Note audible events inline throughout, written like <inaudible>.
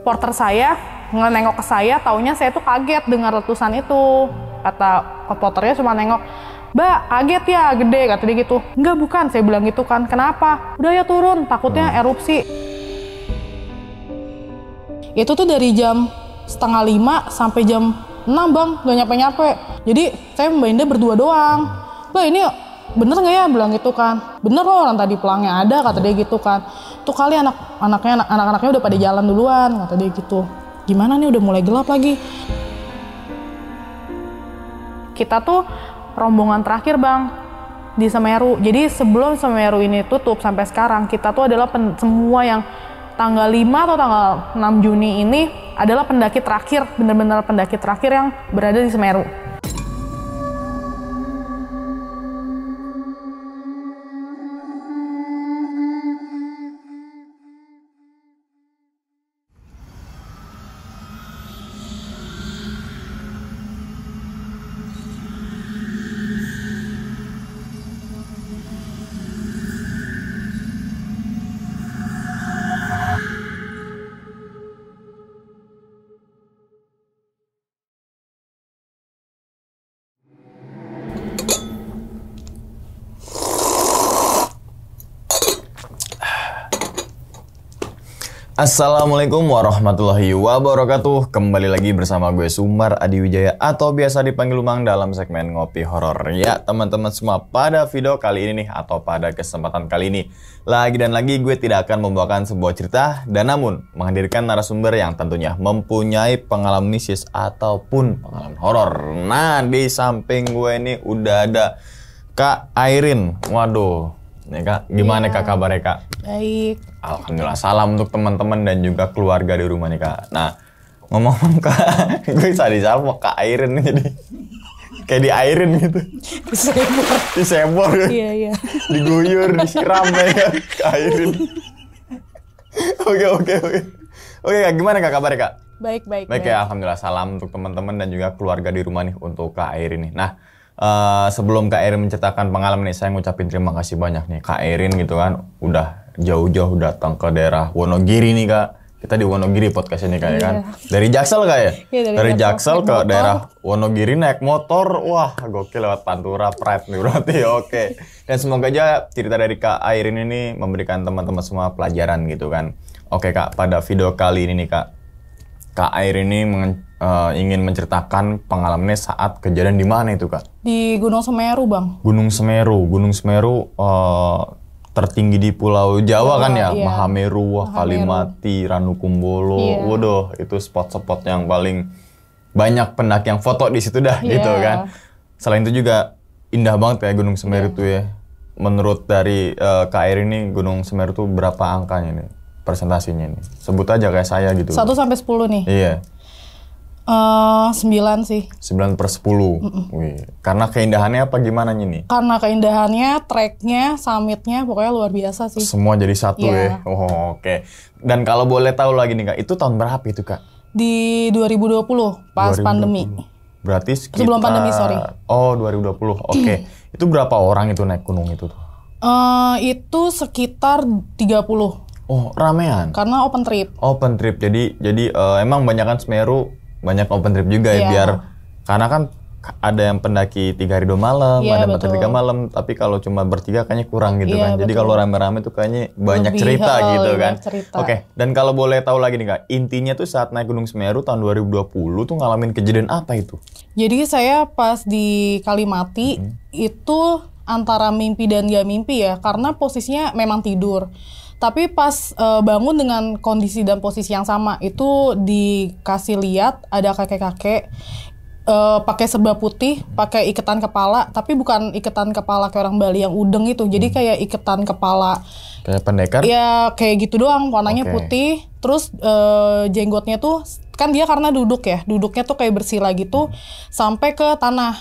porter saya nengok ke saya, taunya saya tuh kaget dengar letusan itu. Kata porternya cuma nengok, Mbak, kaget ya, gede, kata dia gitu. Enggak, bukan, saya bilang gitu kan. Kenapa? Udah ya turun, takutnya hmm. erupsi. Itu tuh dari jam setengah lima sampai jam enam bang, gak nyampe-nyampe. Jadi saya mbak Indah berdua doang. Mbak ini bener nggak ya bilang gitu kan bener loh orang tadi pelangnya ada kata dia gitu kan satu kali anak anaknya anak-anaknya udah pada jalan duluan nggak tadi gitu gimana nih udah mulai gelap lagi kita tuh rombongan terakhir bang di Semeru jadi sebelum Semeru ini tutup sampai sekarang kita tuh adalah pen, semua yang tanggal 5 atau tanggal 6 Juni ini adalah pendaki terakhir benar-benar pendaki terakhir yang berada di Semeru Assalamualaikum warahmatullahi wabarakatuh Kembali lagi bersama gue Sumar Adi Wijaya Atau biasa dipanggil Umang dalam segmen Ngopi Horor Ya teman-teman semua pada video kali ini nih Atau pada kesempatan kali ini Lagi dan lagi gue tidak akan membawakan sebuah cerita Dan namun menghadirkan narasumber yang tentunya Mempunyai pengalaman mistis ataupun pengalaman horor Nah di samping gue ini udah ada Kak Airin Waduh Neka, iya. gimana ya. kak kabar kak? Baik. Alhamdulillah, salam untuk teman-teman dan juga keluarga di rumah nih kak. Nah, ngomong-ngomong kak, <laughs> gue bisa disalvo kak airin jadi <laughs> kayak di airin gitu. disembor <laughs> disembor Iya, iya. Diguyur, disiram ya Kak airin. Oke, oke, oke. Oke kak, gimana kak kabar kak? Baik, baik. Baik, ya, baik. ya, alhamdulillah salam untuk teman-teman dan juga keluarga di rumah nih untuk kak airin nih. Nah, Eh, sebelum Kak Erin menceritakan pengalaman nih, saya ngucapin terima kasih banyak nih Kak Erin gitu kan, udah jauh-jauh datang ke daerah Wonogiri nih Kak. Kita di Wonogiri podcast ini kayak yeah. kan. Iya. Dari Jaksel kayak ya? Yeah, dari, dari Jaksel ke motor. daerah Wonogiri naik motor. Wah, gokil lewat Pantura Pride nih berarti. <laughs> Oke. Okay. Dan semoga aja cerita dari Kak Airin ini memberikan teman-teman semua pelajaran gitu kan. Oke Kak, pada video kali ini nih Kak. Kak Airin ini uh, ingin menceritakan pengalamannya saat kejadian di mana itu kak? Di Gunung Semeru bang. Gunung Semeru, Gunung Semeru uh, tertinggi di Pulau Jawa oh, kan ya, iya. Mahameru, Wah, Mahameru. Kalimati, Ranukumbolo, iya. waduh itu spot-spot yang paling banyak pendaki yang foto di situ dah yeah. gitu kan. Selain itu juga indah banget ya Gunung Semeru yeah. tuh ya menurut dari uh, Air ini Gunung Semeru tuh berapa angkanya nih presentasinya nih? Sebut aja kayak saya gitu. 1 sampai 10 nih. Iya. Uh, eh, 9 sih. 9 per 10. Mm -mm. Wih. Karena keindahannya apa gimana nih? Karena keindahannya, treknya, summitnya pokoknya luar biasa sih. Semua jadi satu yeah. ya. Iya. Oh, oke. Okay. Dan kalau boleh tahu lagi nih Kak, itu tahun berapa itu Kak? Di 2020 pas 2020. pandemi. Berarti sekitar Sebelum pandemi, sorry. Oh, 2020. Oke. Okay. <clears throat> itu berapa orang itu naik gunung itu tuh? Eh, itu sekitar 30. Oh, ramean. Karena open trip. Open trip. Jadi jadi uh, emang kan Semeru banyak open trip juga ya iya. biar karena kan ada yang pendaki tiga hari dua malam, yeah, ada yang pendaki tiga malam, tapi kalau cuma bertiga kayaknya kurang gitu yeah, kan. Betul. Jadi kalau rame-rame tuh kayaknya banyak Lebih cerita hal, oh, gitu kan. Oke, okay. dan kalau boleh tahu lagi nih kak, intinya tuh saat naik Gunung Semeru tahun 2020 tuh ngalamin kejadian apa itu? Jadi saya pas di Kalimati mm -hmm. itu antara mimpi dan gak mimpi ya, karena posisinya memang tidur. Tapi pas uh, bangun dengan kondisi dan posisi yang sama itu dikasih lihat ada kakek-kakek uh, pakai serba putih, pakai iketan kepala, tapi bukan iketan kepala kayak orang Bali yang udeng itu. Jadi hmm. kayak iketan kepala kayak pendekar. Ya kayak gitu doang, warnanya okay. putih. Terus uh, jenggotnya tuh kan dia karena duduk ya, duduknya tuh kayak bersila gitu hmm. sampai ke tanah.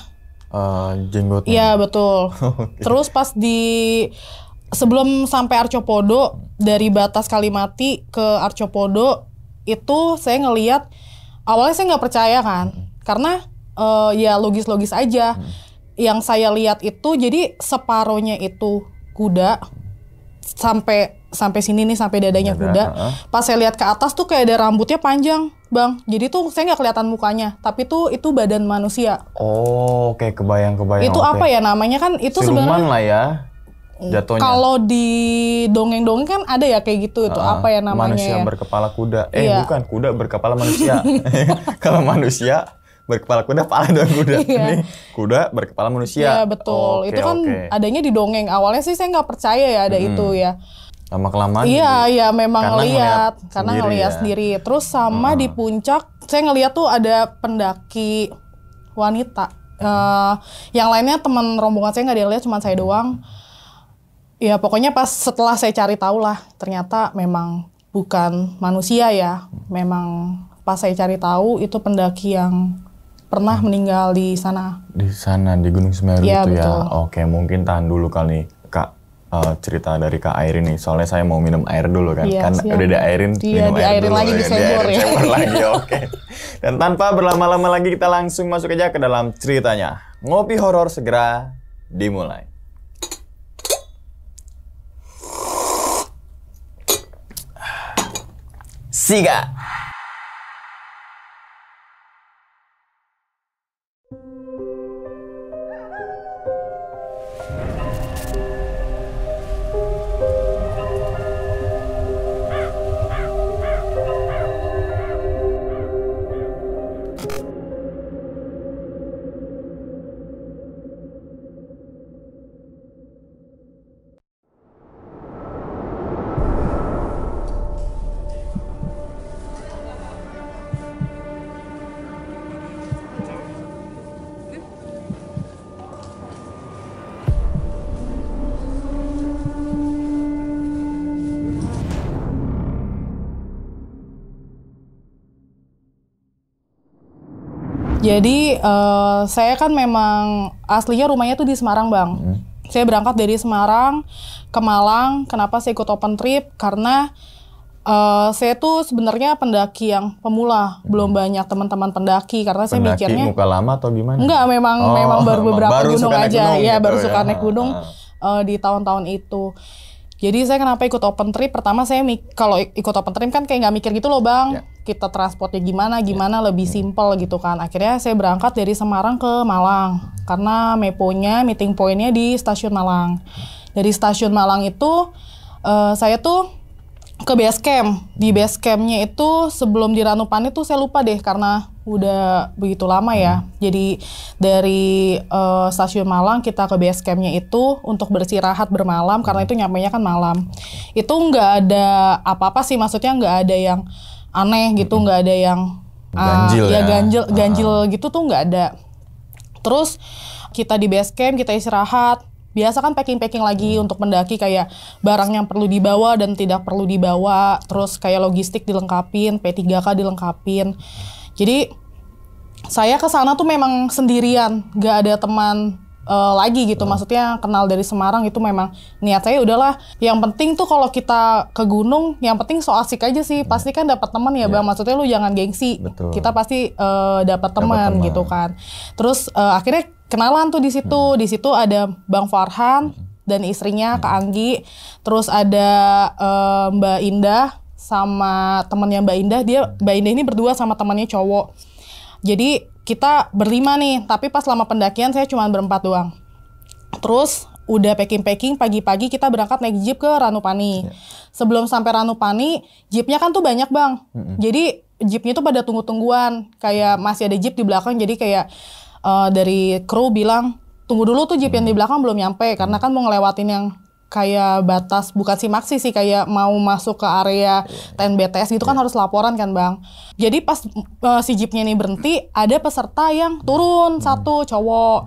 Uh, jenggotnya. Iya betul. <laughs> okay. Terus pas di sebelum sampai Arcopodo dari batas Kalimati ke Arcopodo itu saya ngeliat awalnya saya nggak percaya kan karena uh, ya logis-logis aja hmm. yang saya lihat itu jadi separohnya itu kuda sampai sampai sini nih sampai dadanya Dada, kuda uh. pas saya lihat ke atas tuh kayak ada rambutnya panjang bang jadi tuh saya nggak kelihatan mukanya tapi tuh itu badan manusia oh kayak kebayang kebayang itu okay. apa ya namanya kan itu sebenarnya lah ya Iya. jatuhnya. Kalau di dongeng-dongeng kan ada ya kayak gitu itu uh, apa ya namanya? Manusia ya? berkepala kuda. Eh iya. bukan kuda berkepala manusia. <laughs> <laughs> Kalau manusia berkepala kuda, kepala dan kuda. Iya. Ini kuda berkepala manusia. Iya betul. Oh, okay, itu kan okay. adanya di dongeng. Awalnya sih saya nggak percaya ya ada hmm. itu ya. Lama kelamaan. Iya iya memang karena ngeliat karena sendiri, ngeliat ya. sendiri. Terus sama hmm. di puncak saya ngeliat tuh ada pendaki wanita. Hmm. Uh, yang lainnya teman rombongan saya nggak dilihat cuma saya doang. Hmm ya pokoknya pas setelah saya cari tahu lah ternyata memang bukan manusia ya memang pas saya cari tahu itu pendaki yang pernah meninggal di sana di sana di Gunung Semeru ya, itu ya? betul. oke mungkin tahan dulu kali kak uh, cerita dari Kak Airin nih. Soalnya saya mau minum air dulu kan. Ya, kan siap. udah ada Airin, ya, minum di air Airin dulu. lagi di sensor ya. lagi, <laughs> oke. Dan tanpa berlama-lama lagi kita langsung masuk aja ke dalam ceritanya. Ngopi horor segera dimulai. ya. Jadi uh, saya kan memang aslinya rumahnya tuh di Semarang, Bang. Hmm. Saya berangkat dari Semarang ke Malang. Kenapa saya ikut open trip? Karena uh, saya tuh sebenarnya pendaki yang pemula, hmm. belum banyak teman-teman pendaki karena pendaki saya mikirnya muka lama atau gimana? Enggak, memang oh, memang baru <laughs> beberapa baru gunung aja. Gunung ya, gitu, baru ya. suka naik gunung uh, di tahun-tahun itu. Jadi saya kenapa ikut open trip? Pertama saya kalau ikut open trip kan kayak nggak mikir gitu loh bang. Ya kita transportnya gimana iya. gimana lebih iya. simple gitu kan akhirnya saya berangkat dari Semarang ke Malang karena meponya meeting pointnya di stasiun Malang dari stasiun Malang itu uh, saya tuh ke base camp di base campnya itu sebelum di Ranupan itu saya lupa deh karena udah begitu lama ya hmm. jadi dari uh, stasiun Malang kita ke base campnya itu untuk bersirahat bermalam karena hmm. itu nyampe kan malam itu nggak ada apa-apa sih maksudnya nggak ada yang aneh gitu nggak -hmm. ada yang ah, ganjil ya, ya ganjil ah. ganjil gitu tuh nggak ada terus kita di base camp kita istirahat biasa kan packing-packing lagi hmm. untuk mendaki kayak barang yang perlu dibawa dan tidak perlu dibawa terus kayak logistik dilengkapin P3K dilengkapin jadi saya ke sana tuh memang sendirian nggak ada teman uh, lagi gitu. Hmm. Maksudnya kenal dari Semarang itu memang niat saya udahlah. Yang penting tuh kalau kita ke gunung, yang penting so asik aja sih. Hmm. Pasti kan dapat teman ya, yeah. Bang. Iya. Maksudnya lu jangan gengsi. Betul. Kita pasti uh, eh, dapat teman gitu kan. Terus uh, akhirnya kenalan tuh di situ. Hmm. Di situ ada Bang Farhan hmm. dan istrinya hmm. Kak Anggi. Terus ada uh, Mbak Indah sama temannya Mbak Indah. Dia Mbak Indah ini berdua sama temannya cowok. Jadi kita berlima nih, tapi pas lama pendakian saya cuma berempat doang. Terus udah packing-packing pagi-pagi kita berangkat naik jeep ke Ranupani. Yeah. Sebelum sampai Ranupani, jeepnya kan tuh banyak bang. Mm -hmm. Jadi jeepnya tuh pada tunggu-tungguan, kayak masih ada jeep di belakang. Jadi kayak uh, dari kru bilang tunggu dulu tuh jeep mm -hmm. yang di belakang belum nyampe karena kan mau ngelewatin yang kayak batas bukan simaksi sih kayak mau masuk ke area TNBTS gitu kan iya. harus laporan kan bang. Jadi pas uh, si jeepnya ini berhenti ada peserta yang turun hmm. satu cowok.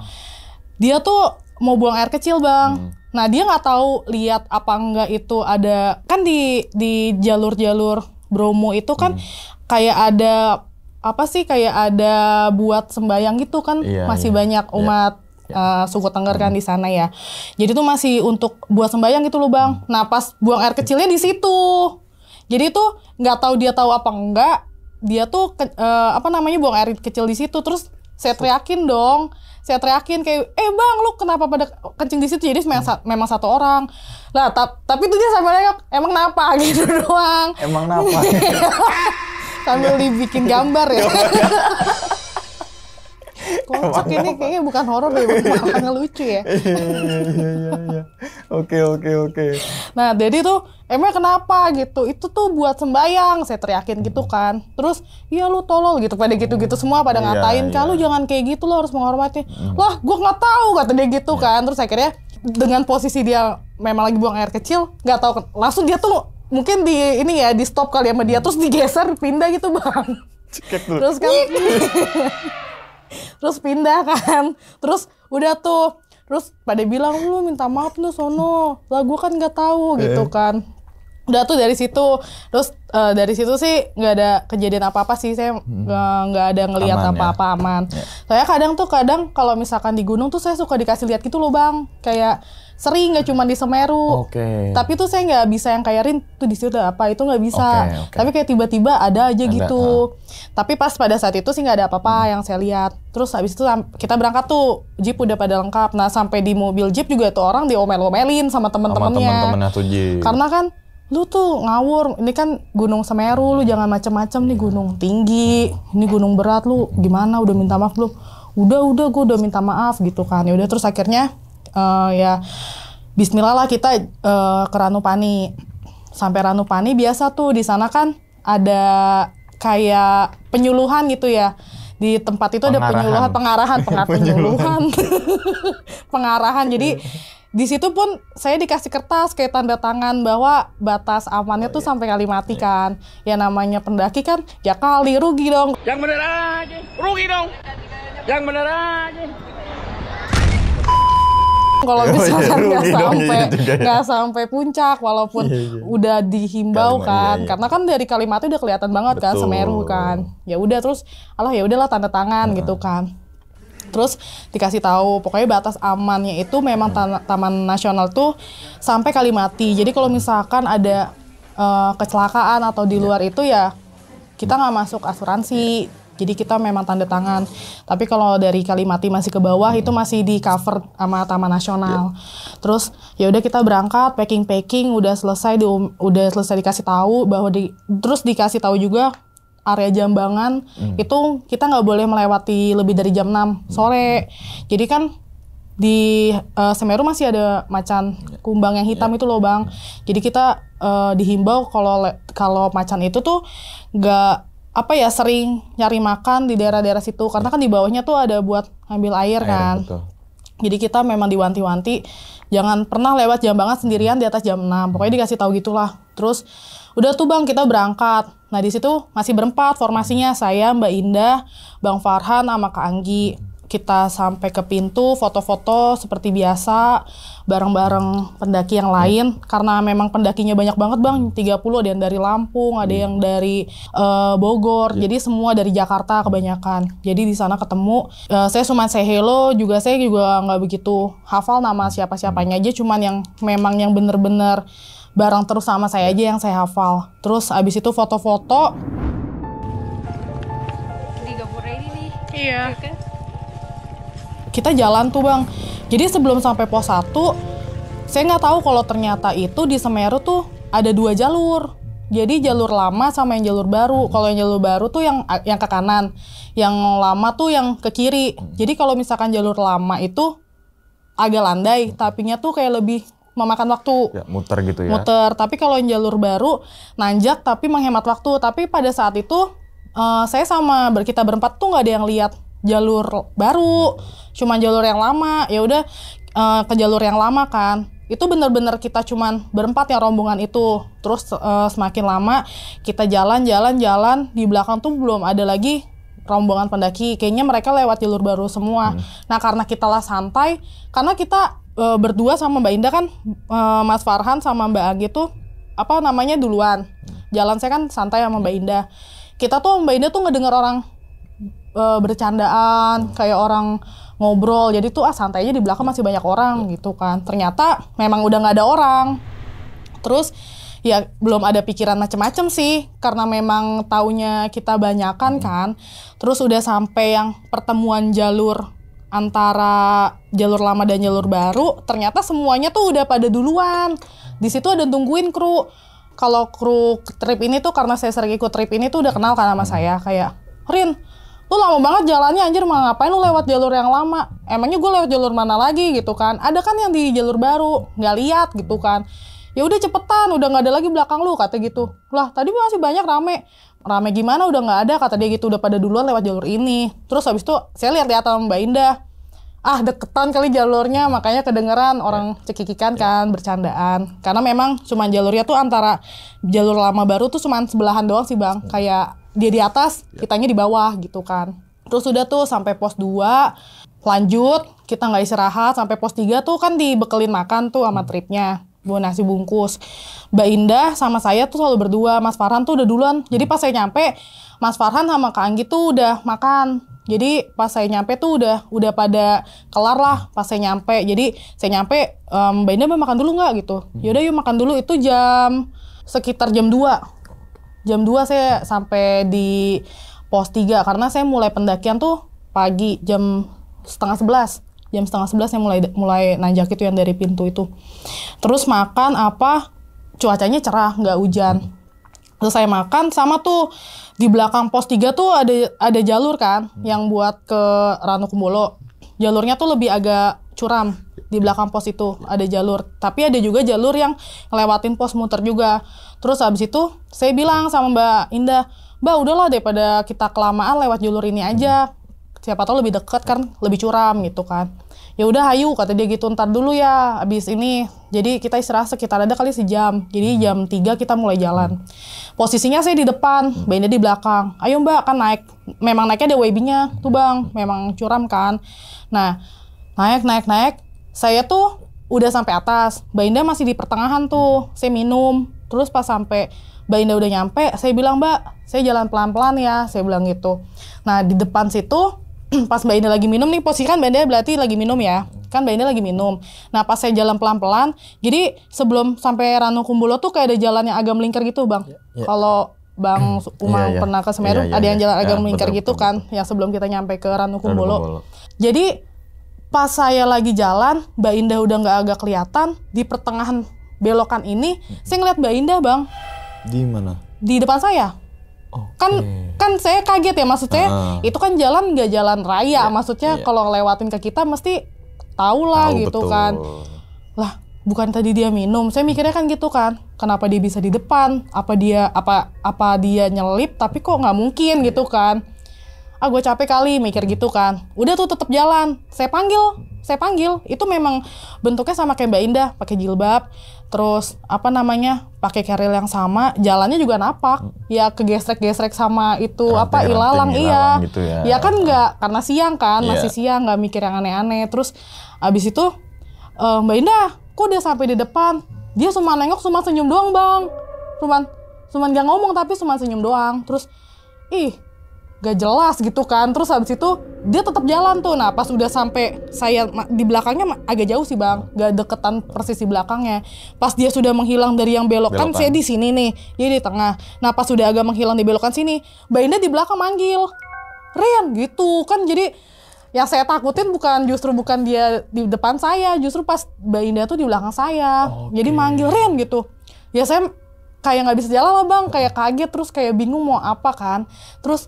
Dia tuh mau buang air kecil bang. Hmm. Nah dia nggak tahu lihat apa enggak itu ada kan di di jalur-jalur Bromo itu kan hmm. kayak ada apa sih kayak ada buat sembayang gitu kan iya, masih iya. banyak iya. umat. Iya uh, ya. eh, suku Tengger kan hmm. di sana ya. Jadi tuh masih untuk buat sembayang gitu loh bang. Hmm. Nah pas buang air kecilnya di situ. Jadi tuh nggak tahu dia tahu apa enggak. Dia tuh ke, uh, apa namanya buang air kecil di situ. Terus saya teriakin dong. Saya teriakin kayak, eh bang lu kenapa pada kencing di situ? Jadi memang, hmm. sa memang satu orang. Lah ta tapi itu dia sambil nengok, emang kenapa <laughs> gitu doang. Emang kenapa? <laughs> Sambil dibikin gambar ya. <laughs> Kocak ini kayaknya bukan horor deh, bukan iya, lucu ya. Iya, iya, oke oke oke. Nah jadi tuh emang kenapa gitu? Itu tuh buat sembayang, saya teriakin gitu hmm. kan. Terus ya lu tolol gitu pada gitu-gitu semua pada ngatain, kalau jangan kayak gitu lo harus menghormati. Hmm. Lah gua nggak tahu kata dia gitu kan. Terus akhirnya dengan posisi dia memang lagi buang air kecil, nggak tahu langsung dia tuh mungkin di ini ya di stop kali sama dia terus digeser pindah gitu bang. Cekek dulu. Terus kan <laughs> terus pindah kan terus udah tuh terus pada bilang lu minta maaf lu sono lah gue kan nggak tahu gitu eh. kan udah tuh dari situ terus uh, dari situ sih nggak ada kejadian apa apa sih saya hmm. nggak hmm. ada ngelihat ya? apa-apa aman. Ya. aman. Saya kadang tuh kadang kalau misalkan di gunung tuh saya suka dikasih lihat gitu loh bang kayak sering nggak cuma di Semeru. Okay. Tapi tuh saya nggak bisa yang kayak Rin tuh di situ apa itu nggak bisa. Okay, okay. Tapi kayak tiba-tiba ada aja ada, gitu. Ha. Ah. Tapi pas pada saat itu sih nggak ada apa-apa hmm. yang saya lihat. Terus habis itu kita berangkat tuh jeep udah pada lengkap. Nah sampai di mobil jeep juga tuh orang diomel-omelin sama temen-temennya. temen Karena kan lu tuh ngawur ini kan gunung Semeru lu jangan macem-macem nih gunung tinggi ini gunung berat lu gimana udah minta maaf lu, udah udah gue udah minta maaf gitu kan ya udah terus akhirnya uh, ya Bismillah lah kita uh, ke Ranupani sampai Ranupani biasa tuh di sana kan ada kayak penyuluhan gitu ya di tempat itu pengarahan. ada penyuluhan pengarahan pengarahan, penyuluhan pengarahan <laughs> <laughs> jadi <laughs> di situ pun saya dikasih kertas kayak tanda tangan bahwa batas amannya oh, tuh iya. sampai kali mati iya. Kan. Ya namanya pendaki kan ya kali rugi dong. Yang bener aja, rugi dong. Yang bener aja. Kalau misalkan <laughs> nggak oh, iya, iya sampai ya. nggak iya. sampai puncak, walaupun iya, iya. udah dihimbau kan, iya, iya. karena kan dari kalimatnya udah kelihatan banget kan, Betul. kan Semeru kan. Ya udah terus, Allah ya udahlah tanda tangan nah. gitu kan terus dikasih tahu pokoknya batas amannya itu memang hmm. taman nasional tuh sampai kali mati jadi kalau misalkan ada uh, kecelakaan atau di iya. luar yeah. itu ya kita nggak masuk asuransi yeah. Jadi kita memang tanda tangan. Tapi kalau dari Kalimati masih ke bawah itu masih di cover sama Taman Nasional. Yeah. Terus ya udah kita berangkat packing packing udah selesai di, um, udah selesai dikasih tahu bahwa di terus dikasih tahu juga area Jambangan hmm. itu kita nggak boleh melewati lebih dari jam 6 hmm. sore. Hmm. Jadi kan di uh, Semeru masih ada macan kumbang yang hitam yeah. itu loh bang. Ya. Jadi kita uh, dihimbau kalau kalau macan itu tuh nggak apa ya sering nyari makan di daerah-daerah situ karena ya. kan di bawahnya tuh ada buat ambil air, air kan. Betul. Jadi kita memang diwanti-wanti jangan pernah lewat jambangan sendirian di atas jam 6. Pokoknya dikasih tahu gitulah. Terus udah tuh Bang kita berangkat Nah di situ masih berempat formasinya saya, Mbak Indah, Bang Farhan, sama Kak Anggi. Kita sampai ke pintu, foto-foto seperti biasa, bareng-bareng pendaki yang lain. Hmm. Karena memang pendakinya banyak banget bang, 30 ada yang dari Lampung, ada yang dari uh, Bogor. Yeah. Jadi semua dari Jakarta kebanyakan. Jadi di sana ketemu, uh, saya cuma say hello, juga saya juga nggak begitu hafal nama siapa-siapanya aja. Cuman yang memang yang bener-bener barang terus sama saya aja yang saya hafal. Terus abis itu foto-foto. Di gapura ini nih. Iya. iya kan? Kita jalan tuh bang. Jadi sebelum sampai pos 1, saya nggak tahu kalau ternyata itu di Semeru tuh ada dua jalur. Jadi jalur lama sama yang jalur baru. Kalau yang jalur baru tuh yang yang ke kanan, yang lama tuh yang ke kiri. Jadi kalau misalkan jalur lama itu agak landai, tapinya tuh kayak lebih memakan waktu. Ya, muter gitu ya. Muter. Tapi kalau yang jalur baru nanjak tapi menghemat waktu. Tapi pada saat itu uh, saya sama kita berempat tuh nggak ada yang lihat jalur baru, cuman jalur yang lama. Ya udah uh, ke jalur yang lama kan. Itu benar-benar kita cuman berempat ya rombongan itu. Terus uh, semakin lama kita jalan-jalan-jalan di belakang tuh belum ada lagi rombongan pendaki kayaknya mereka lewat jalur baru semua. Hmm. Nah, karena kita lah santai, karena kita e, berdua sama Mbak Indah kan e, Mas Farhan sama Mbak Anggi tuh apa namanya duluan. Hmm. Jalan saya kan santai sama Mbak Indah. Kita tuh Mbak Indah tuh ngedenger orang e, bercandaan, hmm. kayak orang ngobrol. Jadi tuh ah santai aja di belakang masih banyak orang hmm. gitu kan. Ternyata memang udah nggak ada orang. Terus ya belum ada pikiran macem-macem sih karena memang taunya kita banyakan hmm. kan terus udah sampai yang pertemuan jalur antara jalur lama dan jalur baru ternyata semuanya tuh udah pada duluan di situ ada tungguin kru kalau kru trip ini tuh karena saya sering ikut trip ini tuh udah kenal kan sama hmm. saya kayak Rin lu lama banget jalannya anjir mau ngapain lu lewat jalur yang lama emangnya gue lewat jalur mana lagi gitu kan ada kan yang di jalur baru nggak lihat gitu kan ya udah cepetan udah nggak ada lagi belakang lu kata gitu lah tadi masih banyak rame rame gimana udah nggak ada kata dia gitu udah pada duluan lewat jalur ini terus habis itu saya lihat di atas Mbak Indah ah deketan kali jalurnya makanya kedengeran orang ya. cekikikan ya. kan bercandaan karena memang cuma jalurnya tuh antara jalur lama baru tuh cuma sebelahan doang sih bang hmm. kayak dia di atas ya. kitanya di bawah gitu kan terus udah tuh sampai pos 2 lanjut kita nggak istirahat sampai pos 3 tuh kan dibekelin makan tuh sama hmm. tripnya bu nasi bungkus. Mbak Indah sama saya tuh selalu berdua. Mas Farhan tuh udah duluan. Jadi pas saya nyampe, Mas Farhan sama Kak Anggi tuh udah makan. Jadi pas saya nyampe tuh udah udah pada kelar lah pas saya nyampe. Jadi saya nyampe um, Mbak Indah mau makan dulu nggak gitu. Hmm. Yaudah yuk makan dulu itu jam sekitar jam 2. Jam 2 saya sampai di pos 3 karena saya mulai pendakian tuh pagi jam setengah sebelas jam setengah sebelas yang mulai mulai nanjak itu yang dari pintu itu terus makan apa cuacanya cerah nggak hujan terus saya makan sama tuh di belakang pos tiga tuh ada ada jalur kan yang buat ke Ranu Kumbolo jalurnya tuh lebih agak curam di belakang pos itu ada jalur tapi ada juga jalur yang lewatin pos muter juga terus habis itu saya bilang sama Mbak Indah Mbak udahlah daripada kita kelamaan lewat jalur ini aja siapa tahu lebih deket kan lebih curam gitu kan ya udah hayu kata dia gitu ntar dulu ya abis ini jadi kita istirahat sekitar ada kali sejam jadi hmm. jam 3 kita mulai jalan posisinya saya di depan Bayinya hmm. di belakang ayo mbak kan naik memang naiknya ada webinya tuh bang memang curam kan nah naik naik naik saya tuh udah sampai atas Mbak masih di pertengahan tuh saya minum terus pas sampai Mbak udah nyampe saya bilang mbak saya jalan pelan-pelan ya saya bilang gitu nah di depan situ <clears throat> pas Mbak Indah lagi minum nih posisi kan Mbak Indah berarti lagi minum ya kan Mbak Indah lagi minum nah pas saya jalan pelan-pelan jadi sebelum sampai Ranu Kumbulo tuh kayak ada jalan yang agak melingkar gitu Bang yeah, ya. kalau Bang hmm. Umang yeah, yeah. pernah ke Semeru yeah, yeah, ada yang iya. jalan yeah, agak yeah, melingkar gitu kan betul. yang sebelum kita nyampe ke Ranu Kumbulo, jadi pas saya lagi jalan Mbak Indah udah nggak agak kelihatan di pertengahan belokan ini hmm. saya ngeliat Mbak Indah Bang di mana di depan saya kan kan saya kaget ya maksudnya uh. itu kan jalan nggak jalan raya yeah, maksudnya yeah. kalau lewatin ke kita mesti tahu lah gitu betul. kan lah bukan tadi dia minum saya mikirnya kan gitu kan kenapa dia bisa di depan apa dia apa apa dia nyelip tapi kok nggak mungkin yeah. gitu kan ah gue capek kali mikir gitu kan udah tuh tetap jalan saya panggil saya panggil itu memang bentuknya sama kayak Mbak Indah pakai jilbab terus apa namanya pakai keril yang sama jalannya juga napak hmm. ya kegesrek-gesrek sama itu ranting, apa ilalang iya, iya gitu ya. ya kan nggak karena siang kan yeah. masih siang nggak mikir yang aneh-aneh terus abis itu e, mbak Indah kok dia sampai di depan dia cuma nengok cuma senyum doang bang cuman cuma nggak ngomong tapi cuma senyum doang terus ih gak jelas gitu kan terus habis itu dia tetap jalan tuh nah pas udah sampai saya di belakangnya agak jauh sih bang gak deketan persis di belakangnya pas dia sudah menghilang dari yang belok kan saya di sini nih dia di tengah nah pas sudah agak menghilang di belokan sini mbak Indah di belakang manggil Rian gitu kan jadi yang saya takutin bukan justru bukan dia di depan saya justru pas mbak Indah tuh di belakang saya okay. jadi manggil Rian gitu ya saya kayak nggak bisa jalan lah bang kayak kaget terus kayak bingung mau apa kan terus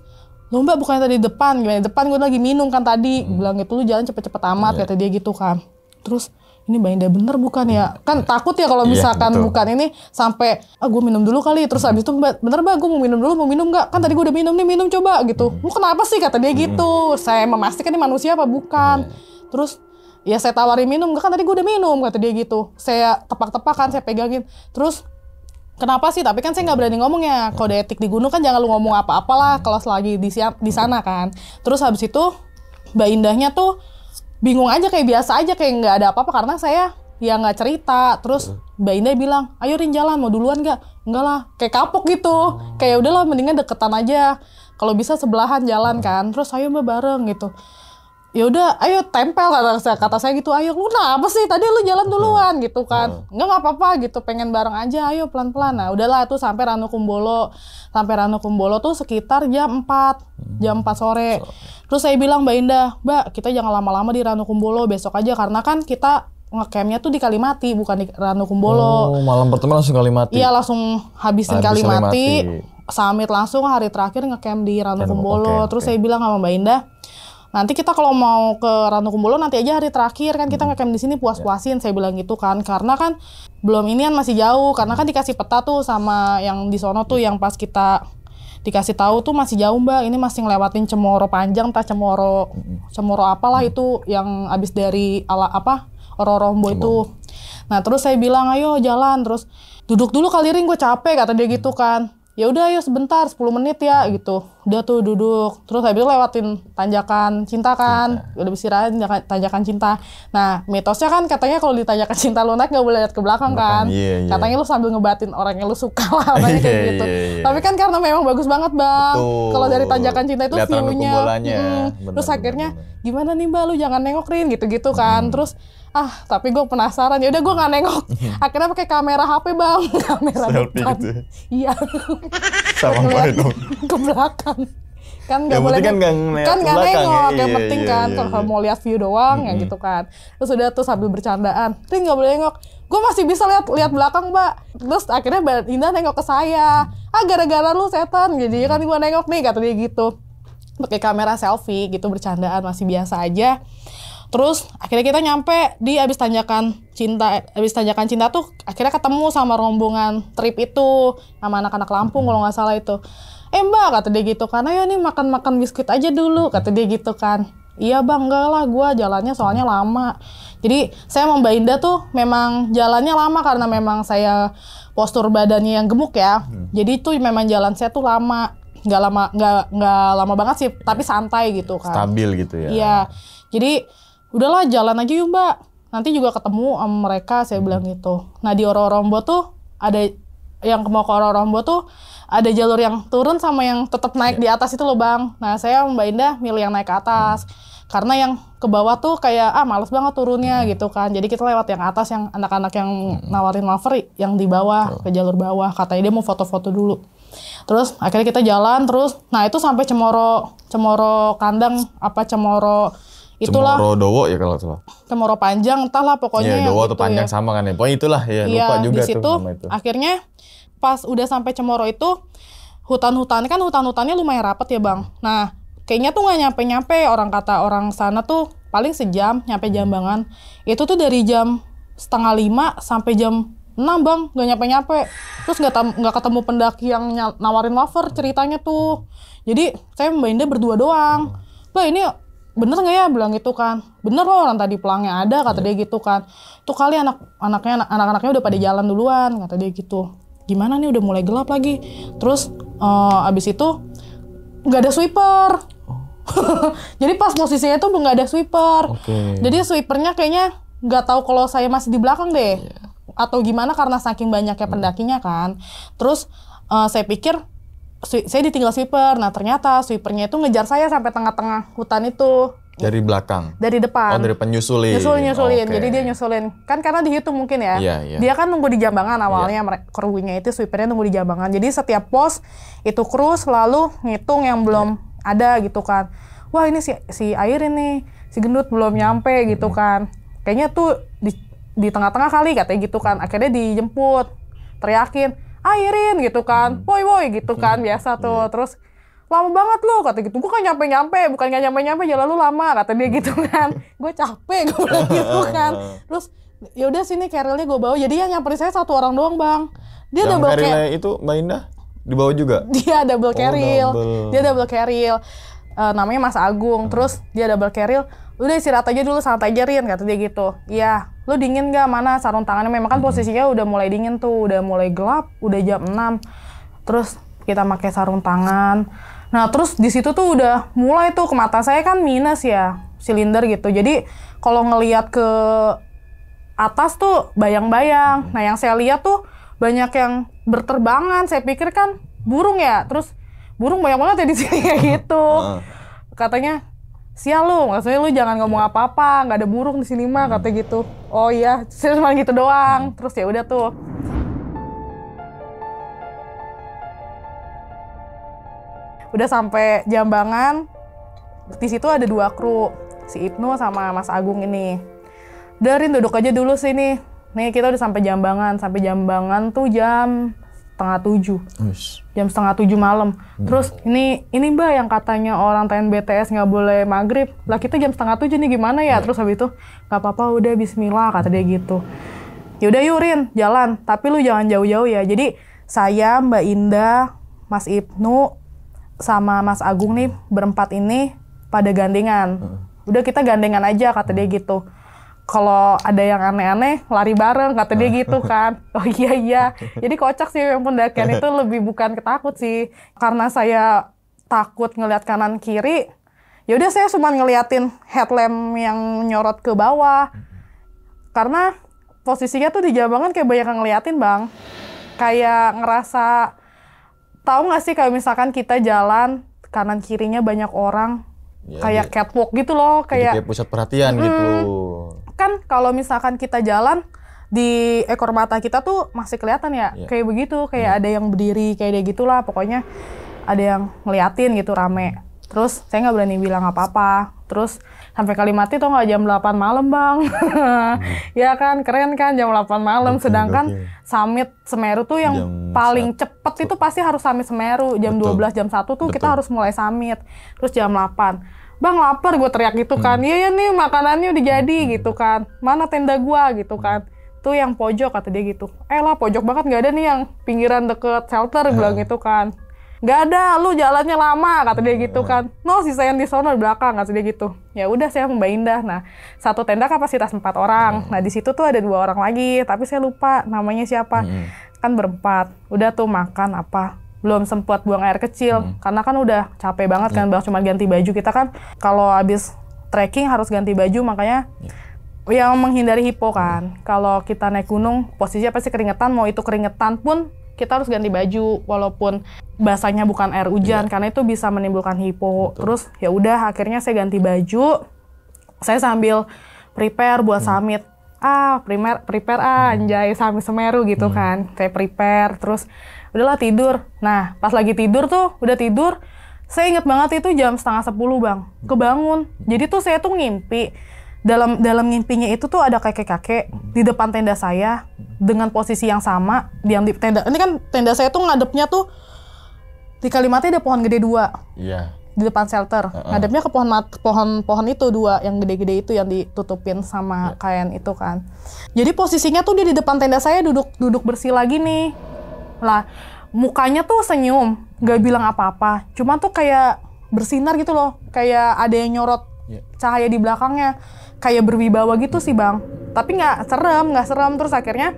loh mbak bukannya tadi depan gimana depan gue lagi minum kan tadi hmm. bilang gitu ya, lu jalan cepet-cepet amat yeah. kata dia gitu kan terus ini mbak Indah bener bukan ya kan takut ya kalau iya, misalkan yeah, bukan ini sampai ah gue minum dulu kali terus abis itu mbak bener mbak gue mau minum dulu mau minum nggak kan tadi gue udah minum nih minum coba gitu hmm. lu kenapa sih kata dia hmm. gitu saya memastikan ini manusia apa bukan hmm. terus ya saya tawarin minum nggak? kan tadi gue udah minum kata dia gitu saya tepak-tepakan saya pegangin terus kenapa sih tapi kan saya nggak berani ngomong ya kode etik di gunung kan jangan lu ngomong apa-apalah kalau lagi di siap di sana kan terus habis itu mbak indahnya tuh bingung aja kayak biasa aja kayak nggak ada apa-apa karena saya ya nggak cerita terus mbak indah bilang ayo rin jalan mau duluan nggak enggak lah kayak kapok gitu kayak udahlah mendingan deketan aja kalau bisa sebelahan jalan kan terus ayo mbak bareng gitu ya udah ayo tempel kata saya kata saya gitu ayo lu nah apa sih tadi lu jalan duluan gitu kan nggak nggak apa-apa gitu pengen bareng aja ayo pelan-pelan nah udahlah tuh sampai Ranu Kumbolo sampai Ranu Kumbolo tuh sekitar jam 4 hmm. jam 4 sore terus saya bilang Mbak Indah Mbak kita jangan lama-lama di Ranu Kumbolo besok aja karena kan kita ngecampnya tuh di Kalimati bukan di Ranu Kumbolo oh, malam pertama langsung Kalimati iya langsung habisin, Habis Kalimati, Kalimati summit langsung hari terakhir ngecamp di Ranu Kumbolo okay, terus okay. saya bilang sama Mbak Indah nanti kita kalau mau ke Ranu Kumbolo nanti aja hari terakhir kan kita hmm. ngecamp di sini iya. puas-puasin saya bilang gitu kan karena kan belum ini kan masih jauh karena kan dikasih peta tuh sama yang di sono tuh iya. yang pas kita dikasih tahu tuh masih jauh mbak ini masih ngelewatin cemoro panjang tak cemoro hmm. cemoro apalah hmm. itu yang abis dari ala apa ororombo itu nah terus saya bilang ayo jalan terus duduk dulu kali ring gue capek kata dia gitu kan ya udah ayo sebentar 10 menit ya gitu udah tuh duduk terus habis itu lewatin tanjakan cinta kan cinta. udah bersirahin tanjakan cinta nah mitosnya kan katanya kalau di cinta lu naik gak boleh lihat ke belakang, belakang kan iya, iya. katanya lu sambil ngebatin orang yang lu suka <laughs> lah kayak iya, gitu iya, iya. tapi kan karena memang bagus banget bang kalau dari tanjakan cinta itu view-nya hmm, terus bener, akhirnya bener. gimana nih mbak lu jangan nengok nengokin gitu-gitu kan hmm. terus ah tapi gue penasaran ya udah gue nggak nengok akhirnya pakai kamera HP bang <laughs> kamera Selfie depan gitu. Ya. iya <laughs> sama Mbak Enung. <laughs> Ke belakang. Kan ya, nggak boleh kan nggak kan nggak nengok. Ya. Yang iya, penting iya, kan iya, kalau mau lihat view doang ya gitu kan. Terus udah tuh sambil bercandaan, Rin nggak boleh nengok. Gue masih bisa lihat lihat belakang Mbak. Terus akhirnya Mbak Indah nengok ke saya. Ah gara-gara lu setan. Jadi kan gue nengok nih kata dia gitu. Pakai kamera selfie gitu bercandaan masih biasa aja terus akhirnya kita nyampe di abis tanjakan cinta abis tanjakan cinta tuh akhirnya ketemu sama rombongan trip itu sama anak-anak Lampung hmm. kalau nggak salah itu eh mbak kata dia gitu kan, ayo nih makan-makan biskuit aja dulu hmm. kata dia gitu kan iya bang enggak lah gue jalannya soalnya hmm. lama jadi saya sama Mbak Indah tuh memang jalannya lama karena memang saya postur badannya yang gemuk ya hmm. jadi itu memang jalan saya tuh lama nggak lama nggak nggak lama banget sih tapi ya. santai gitu kan stabil gitu ya iya jadi udahlah jalan aja yuk mbak nanti juga ketemu sama mereka saya hmm. bilang gitu nah di Ororombo tuh ada yang mau ke Ororombo tuh ada jalur yang turun sama yang tetap naik yeah. di atas itu loh bang nah saya mbak Indah milih yang naik ke atas hmm. karena yang ke bawah tuh kayak ah males banget turunnya hmm. gitu kan jadi kita lewat yang atas yang anak-anak yang hmm. nawarin lover yang di bawah ke jalur bawah katanya dia mau foto-foto dulu terus akhirnya kita jalan terus nah itu sampai cemoro cemoro kandang apa cemoro itulah Cemoro Dowo ya kalau salah. Cemoro panjang entahlah pokoknya. Iya, Dowo atau gitu. panjang ya. sama kan ya. Pokoknya itulah ya, ya lupa juga di situ, tuh itu. Akhirnya pas udah sampai Cemoro itu hutan-hutan kan hutan-hutannya lumayan rapat ya, Bang. Nah, kayaknya tuh nggak nyampe-nyampe orang kata orang sana tuh paling sejam nyampe Jambangan. Itu tuh dari jam setengah lima sampai jam enam bang nggak nyampe nyampe terus nggak nggak ketemu pendaki yang nawarin lover ceritanya tuh jadi saya mbak Indah berdua doang mbak ini bener nggak ya bilang gitu kan bener loh orang tadi pelangnya ada kata yeah. dia gitu kan tuh kali anak anaknya anak anaknya udah pada jalan duluan kata dia gitu gimana nih udah mulai gelap lagi terus uh, abis itu nggak ada sweeper <laughs> jadi pas posisinya tuh nggak ada sweeper okay. jadi sweepernya kayaknya nggak tahu kalau saya masih di belakang deh yeah. atau gimana karena saking banyaknya pendakinya kan terus uh, saya pikir saya ditinggal sweeper. Nah, ternyata sweepernya itu ngejar saya sampai tengah-tengah hutan itu. Dari belakang. Dari depan. Oh, dari penyusulin. nyusulin nyusulin. Okay. Jadi dia nyusulin. Kan karena dihitung mungkin ya. Yeah, yeah. Dia kan nunggu di jambangan awalnya yeah. Iya. krunya itu sweepernya nunggu di jambangan. Jadi setiap pos itu kru selalu ngitung yang belum yeah. ada gitu kan. Wah, ini si si air ini si gendut belum nyampe gitu iya. kan. Kayaknya tuh di di tengah-tengah kali katanya gitu kan. Akhirnya dijemput. Teriakin, airin gitu kan, hmm. woi woi gitu hmm. kan biasa hmm. tuh. Terus lama banget lo kata gitu gua kan nyampe nyampe bukan gak nyampe nyampe jalan lu lama kata dia gitu kan gue capek gue bilang <laughs> gitu kan terus ya udah sini kerilnya gua bawa jadi yang nyamperin saya satu orang doang bang dia udah double carry itu mbak Indah dibawa juga <laughs> dia double carry oh, dia double carry uh, namanya Mas Agung. Hmm. Terus dia double carrier, udah istirahat aja dulu santai aja Rin kata dia gitu ya, lu dingin gak mana sarung tangannya memang kan hmm. posisinya udah mulai dingin tuh udah mulai gelap udah jam 6 terus kita pakai sarung tangan nah terus di situ tuh udah mulai tuh ke mata saya kan minus ya silinder gitu jadi kalau ngelihat ke atas tuh bayang-bayang hmm. nah yang saya lihat tuh banyak yang berterbangan saya pikir kan burung ya terus burung banyak banget ya di sini kayak <laughs> gitu katanya sial lu maksudnya lu jangan ngomong apa-apa nggak ada burung di sini mah hmm. katanya gitu oh iya cuma gitu doang hmm. terus ya udah tuh udah sampai jambangan di situ ada dua kru si Ibnu sama Mas Agung ini darin duduk aja dulu sini nih kita udah sampai jambangan sampai jambangan tuh jam setengah tujuh jam setengah tujuh malam hmm. terus ini ini mbak yang katanya orang BTS nggak boleh maghrib lah kita jam setengah tujuh nih gimana ya hmm. terus habis itu nggak apa-apa udah Bismillah kata dia gitu yaudah yurin jalan tapi lu jangan jauh-jauh ya jadi saya Mbak Indah Mas Ibnu sama Mas Agung nih berempat ini pada gandengan hmm. udah kita gandengan aja kata dia gitu kalau ada yang aneh-aneh lari bareng kata dia gitu <laughs> kan oh iya iya jadi kocak sih yang pendakian itu <laughs> lebih bukan ketakut sih karena saya takut ngelihat kanan kiri ya udah saya cuma ngeliatin headlamp yang nyorot ke bawah karena posisinya tuh di jambangan kayak banyak yang ngeliatin bang kayak ngerasa tahu nggak sih kalau misalkan kita jalan kanan kirinya banyak orang ya, kayak dia, catwalk gitu loh kayak, kayak pusat perhatian hmm, gitu kan kalau misalkan kita jalan di ekor mata kita tuh masih kelihatan ya ya. kayak begitu kayak ya. ada yang berdiri kayak dia gitulah pokoknya ada yang ngeliatin gitu rame terus saya nggak berani bilang apa-apa terus sampai kali mati tuh nggak jam 8 malam bang hmm. <laughs> ya kan keren kan jam 8 malam okay, sedangkan okay. summit Semeru tuh yang jam paling saat, cepet itu pasti harus summit Semeru jam Betul. 12 jam satu tuh Betul. kita harus mulai summit terus jam 8 bang lapar gue teriak gitu kan hmm. iya hmm. ya nih makanannya udah jadi hmm. gitu kan mana tenda gue gitu kan hmm. tuh yang pojok kata dia gitu eh lah pojok banget nggak ada nih yang pinggiran deket shelter hmm. bilang gitu kan Gak ada lu jalannya lama kata dia gitu kan no sisa yang di sana belakang kata dia gitu ya udah saya Mbak Indah nah satu tenda kapasitas empat orang nah di situ tuh ada dua orang lagi tapi saya lupa namanya siapa kan berempat udah tuh makan apa belum sempat buang air kecil hmm. karena kan udah capek banget kan iya. bang cuma ganti baju kita kan kalau habis trekking harus ganti baju makanya yeah. yang menghindari hipo kan hmm. kalau kita naik gunung posisinya pasti keringetan mau itu keringetan pun kita harus ganti baju walaupun basahnya bukan air hujan yeah. karena itu bisa menimbulkan hipo Betul. terus ya udah akhirnya saya ganti baju saya sambil prepare buat hmm. summit ah prepare prepare ah hmm. anjay summit semeru gitu hmm. kan saya prepare terus udahlah tidur nah pas lagi tidur tuh udah tidur saya inget banget itu jam setengah sepuluh bang kebangun jadi tuh saya tuh ngimpi dalam dalam ngimpinya itu tuh ada kakek-kakek di depan tenda saya dengan posisi yang sama diam di tenda ini kan tenda saya tuh ngadepnya tuh di kalimatnya ada pohon gede dua iya di depan shelter uh-uh. ngadepnya ke pohon pohon pohon itu dua yang gede-gede itu yang ditutupin sama iya. kain itu kan jadi posisinya tuh dia di depan tenda saya duduk duduk bersih lagi nih lah, mukanya tuh senyum, nggak bilang apa-apa. Cuma tuh kayak bersinar gitu loh, kayak ada yang nyorot iya. cahaya di belakangnya. Kayak berwibawa gitu sih bang. Tapi nggak serem, nggak serem. Terus akhirnya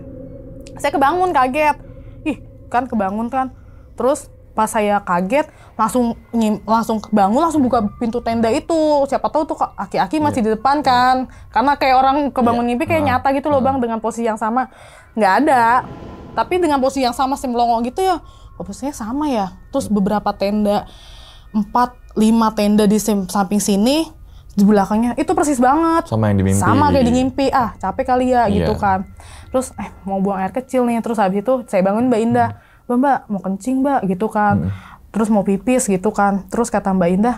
saya kebangun kaget. Ih, kan kebangun kan. Terus pas saya kaget langsung nyim, langsung bangun langsung buka pintu tenda itu siapa tahu tuh aki-aki masih yeah. di depan kan karena kayak orang kebangun yeah. ngimpi kayak ah. nyata gitu loh ah. bang dengan posisi yang sama nggak ada tapi dengan posisi yang sama sih melongo gitu ya posisinya sama ya terus beberapa tenda empat lima tenda di samping sini di belakangnya itu persis banget sama yang di mimpi sama gitu kayak ya. di mimpi ah capek kali ya yeah. gitu iya. kan terus eh mau buang air kecil nih terus habis itu saya bangun mbak Indah mbak hmm. mbak mau kencing mbak gitu kan hmm. terus mau pipis gitu kan terus kata mbak Indah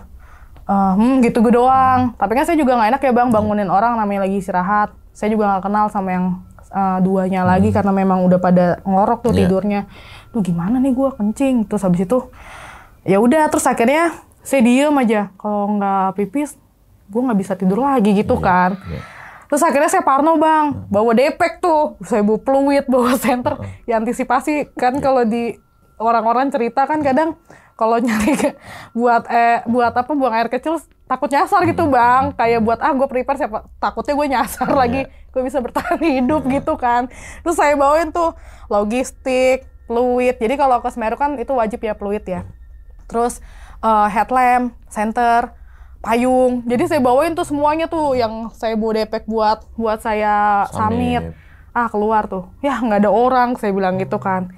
eh, hmm gitu gue doang tapi kan saya juga nggak enak ya bang bangunin hmm. orang namanya lagi istirahat saya juga nggak kenal sama yang uh, duanya hmm. lagi karena memang udah pada ngorok tuh yeah. tidurnya. tuh gimana nih gue kencing. Terus habis itu ya udah terus akhirnya saya diem aja. Kalau nggak pipis gue nggak bisa tidur lagi gitu yeah. kan. Yeah. Terus akhirnya saya parno bang, hmm. bawa depek tuh, saya bawa peluit bawa senter, hmm. ya antisipasi kan iya. kalau di orang-orang cerita kan kadang kalau nyari buat eh buat apa buang air kecil takut nyasar gitu hmm. bang kayak buat ah gue prepare siapa takutnya gue nyasar iya. lagi gue bisa bertahan hidup iya. gitu kan terus saya bawain tuh logistik fluid jadi kalau ke Semeru kan itu wajib ya fluid ya terus uh, headlamp center payung jadi saya bawain tuh semuanya tuh yang saya bawa depek buat buat saya summit, ah keluar tuh ya nggak ada orang saya bilang gitu kan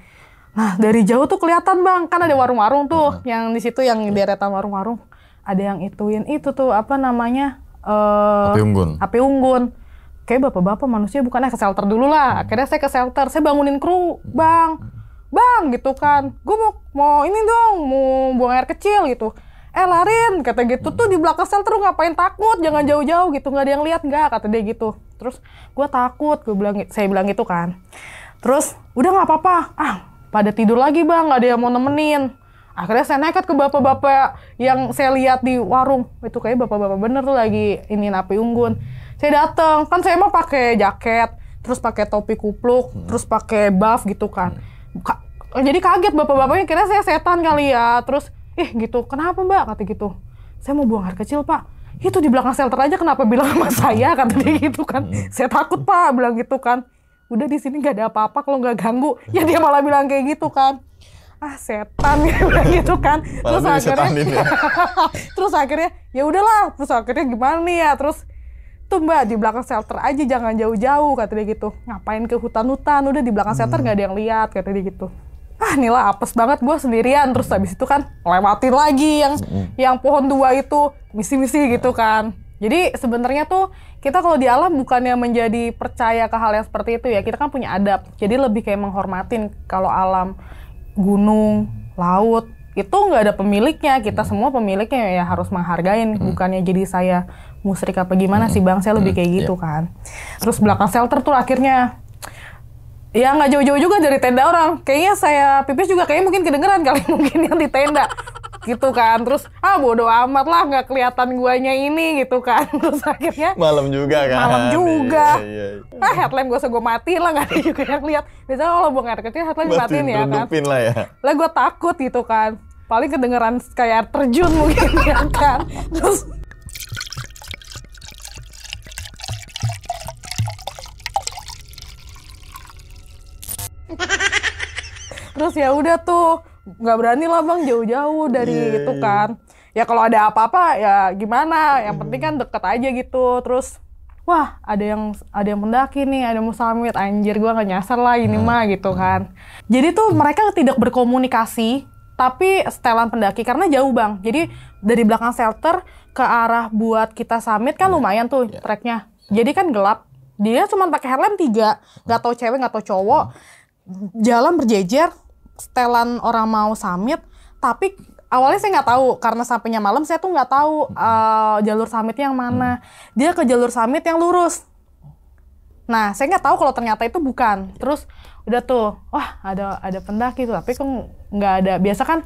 Nah, dari jauh tuh kelihatan, Bang. Kan ada warung-warung tuh uh-huh. yang di situ yang iya. di deretan warung-warung. Ada yang ituin itu tuh apa namanya? uh, api unggun. Api unggun. Kayak bapak-bapak manusia bukannya eh, ke shelter dulu lah. Hmm. Akhirnya saya ke shelter, saya bangunin kru, hmm. Bang. Hmm. Bang gitu kan. Gue mau mau ini dong, mau buang air kecil gitu eh larin kata gitu tuh di belakang shelter terus ngapain takut jangan jauh-jauh gitu nggak ada yang lihat nggak kata dia gitu terus gue takut gue bilang saya bilang gitu kan terus udah nggak apa-apa ah pada tidur lagi bang nggak ada yang mau nemenin akhirnya saya nekat ke bapak-bapak yang saya lihat di warung itu kayak bapak-bapak bener tuh lagi ini napi unggun saya datang kan saya mau pakai jaket terus pakai topi kupluk hmm. terus pakai buff gitu kan Ka jadi kaget bapak-bapaknya kira saya setan kali ya terus ih eh, gitu kenapa mbak kata gitu saya mau buang air kecil pak itu di belakang shelter aja kenapa bilang sama saya <laughs> kata dia gitu kan hmm. saya takut pak bilang gitu kan udah di sini nggak ada apa-apa kalau nggak ganggu ya dia malah bilang kayak gitu kan ah setan <laughs> gitu kan terus akhirnya ya. <laughs> terus akhirnya ya udahlah terus akhirnya gimana nih ya terus tuh mbak di belakang shelter aja jangan jauh-jauh kata dia gitu ngapain ke hutan-hutan udah di belakang shelter hmm. nggak hmm. ada yang lihat kata dia gitu ah nila apes banget gue sendirian terus habis itu kan lewatin lagi yang hmm. yang pohon dua itu misi-misi gitu kan jadi sebenarnya tuh kita kalau di alam bukannya menjadi percaya ke hal yang seperti itu ya. Kita kan punya adab. Jadi lebih kayak menghormatin kalau alam gunung, laut itu nggak ada pemiliknya. Kita semua pemiliknya ya harus menghargain. Bukannya jadi saya musrik apa gimana sih bang? Saya lebih kayak gitu iya. kan. Terus belakang shelter tuh akhirnya ya nggak jauh-jauh juga dari tenda orang. Kayaknya saya pipis juga kayaknya mungkin kedengeran kali <laughs> mungkin yang di tenda gitu kan terus ah bodo amat lah nggak kelihatan guanya ini gitu kan <laughs> terus akhirnya malam juga kan malam iya, juga iya, iya. ah headlamp gue gue mati lah nggak ada juga yang lihat biasanya kalau buang air kecil headlamp dimatiin ya kan lah ya lah gue takut gitu kan paling kedengeran kayak air terjun <laughs> mungkin ya kan terus <laughs> terus ya udah tuh nggak berani lah bang jauh-jauh dari yeah, itu iya, kan yeah. ya kalau ada apa-apa ya gimana yang penting hmm. kan deket aja gitu terus wah ada yang ada yang mendaki nih ada yang summit anjir gua gak nyasar lah ini mm. mah gitu kan jadi tuh hmm. mereka tidak berkomunikasi tapi setelan pendaki karena jauh bang jadi dari belakang shelter ke arah buat kita summit kan iya. lumayan tuh yeah. treknya jadi kan gelap dia cuma pakai helm tiga nggak hmm. tahu cewek nggak tahu cowok jalan berjejer setelan orang mau summit tapi awalnya saya nggak tahu karena sampainya malam saya tuh nggak tahu uh, jalur summit yang mana hmm. dia ke jalur summit yang lurus nah saya nggak tahu kalau ternyata itu bukan terus udah tuh wah ada ada pendaki tuh tapi kok nggak ada biasa kan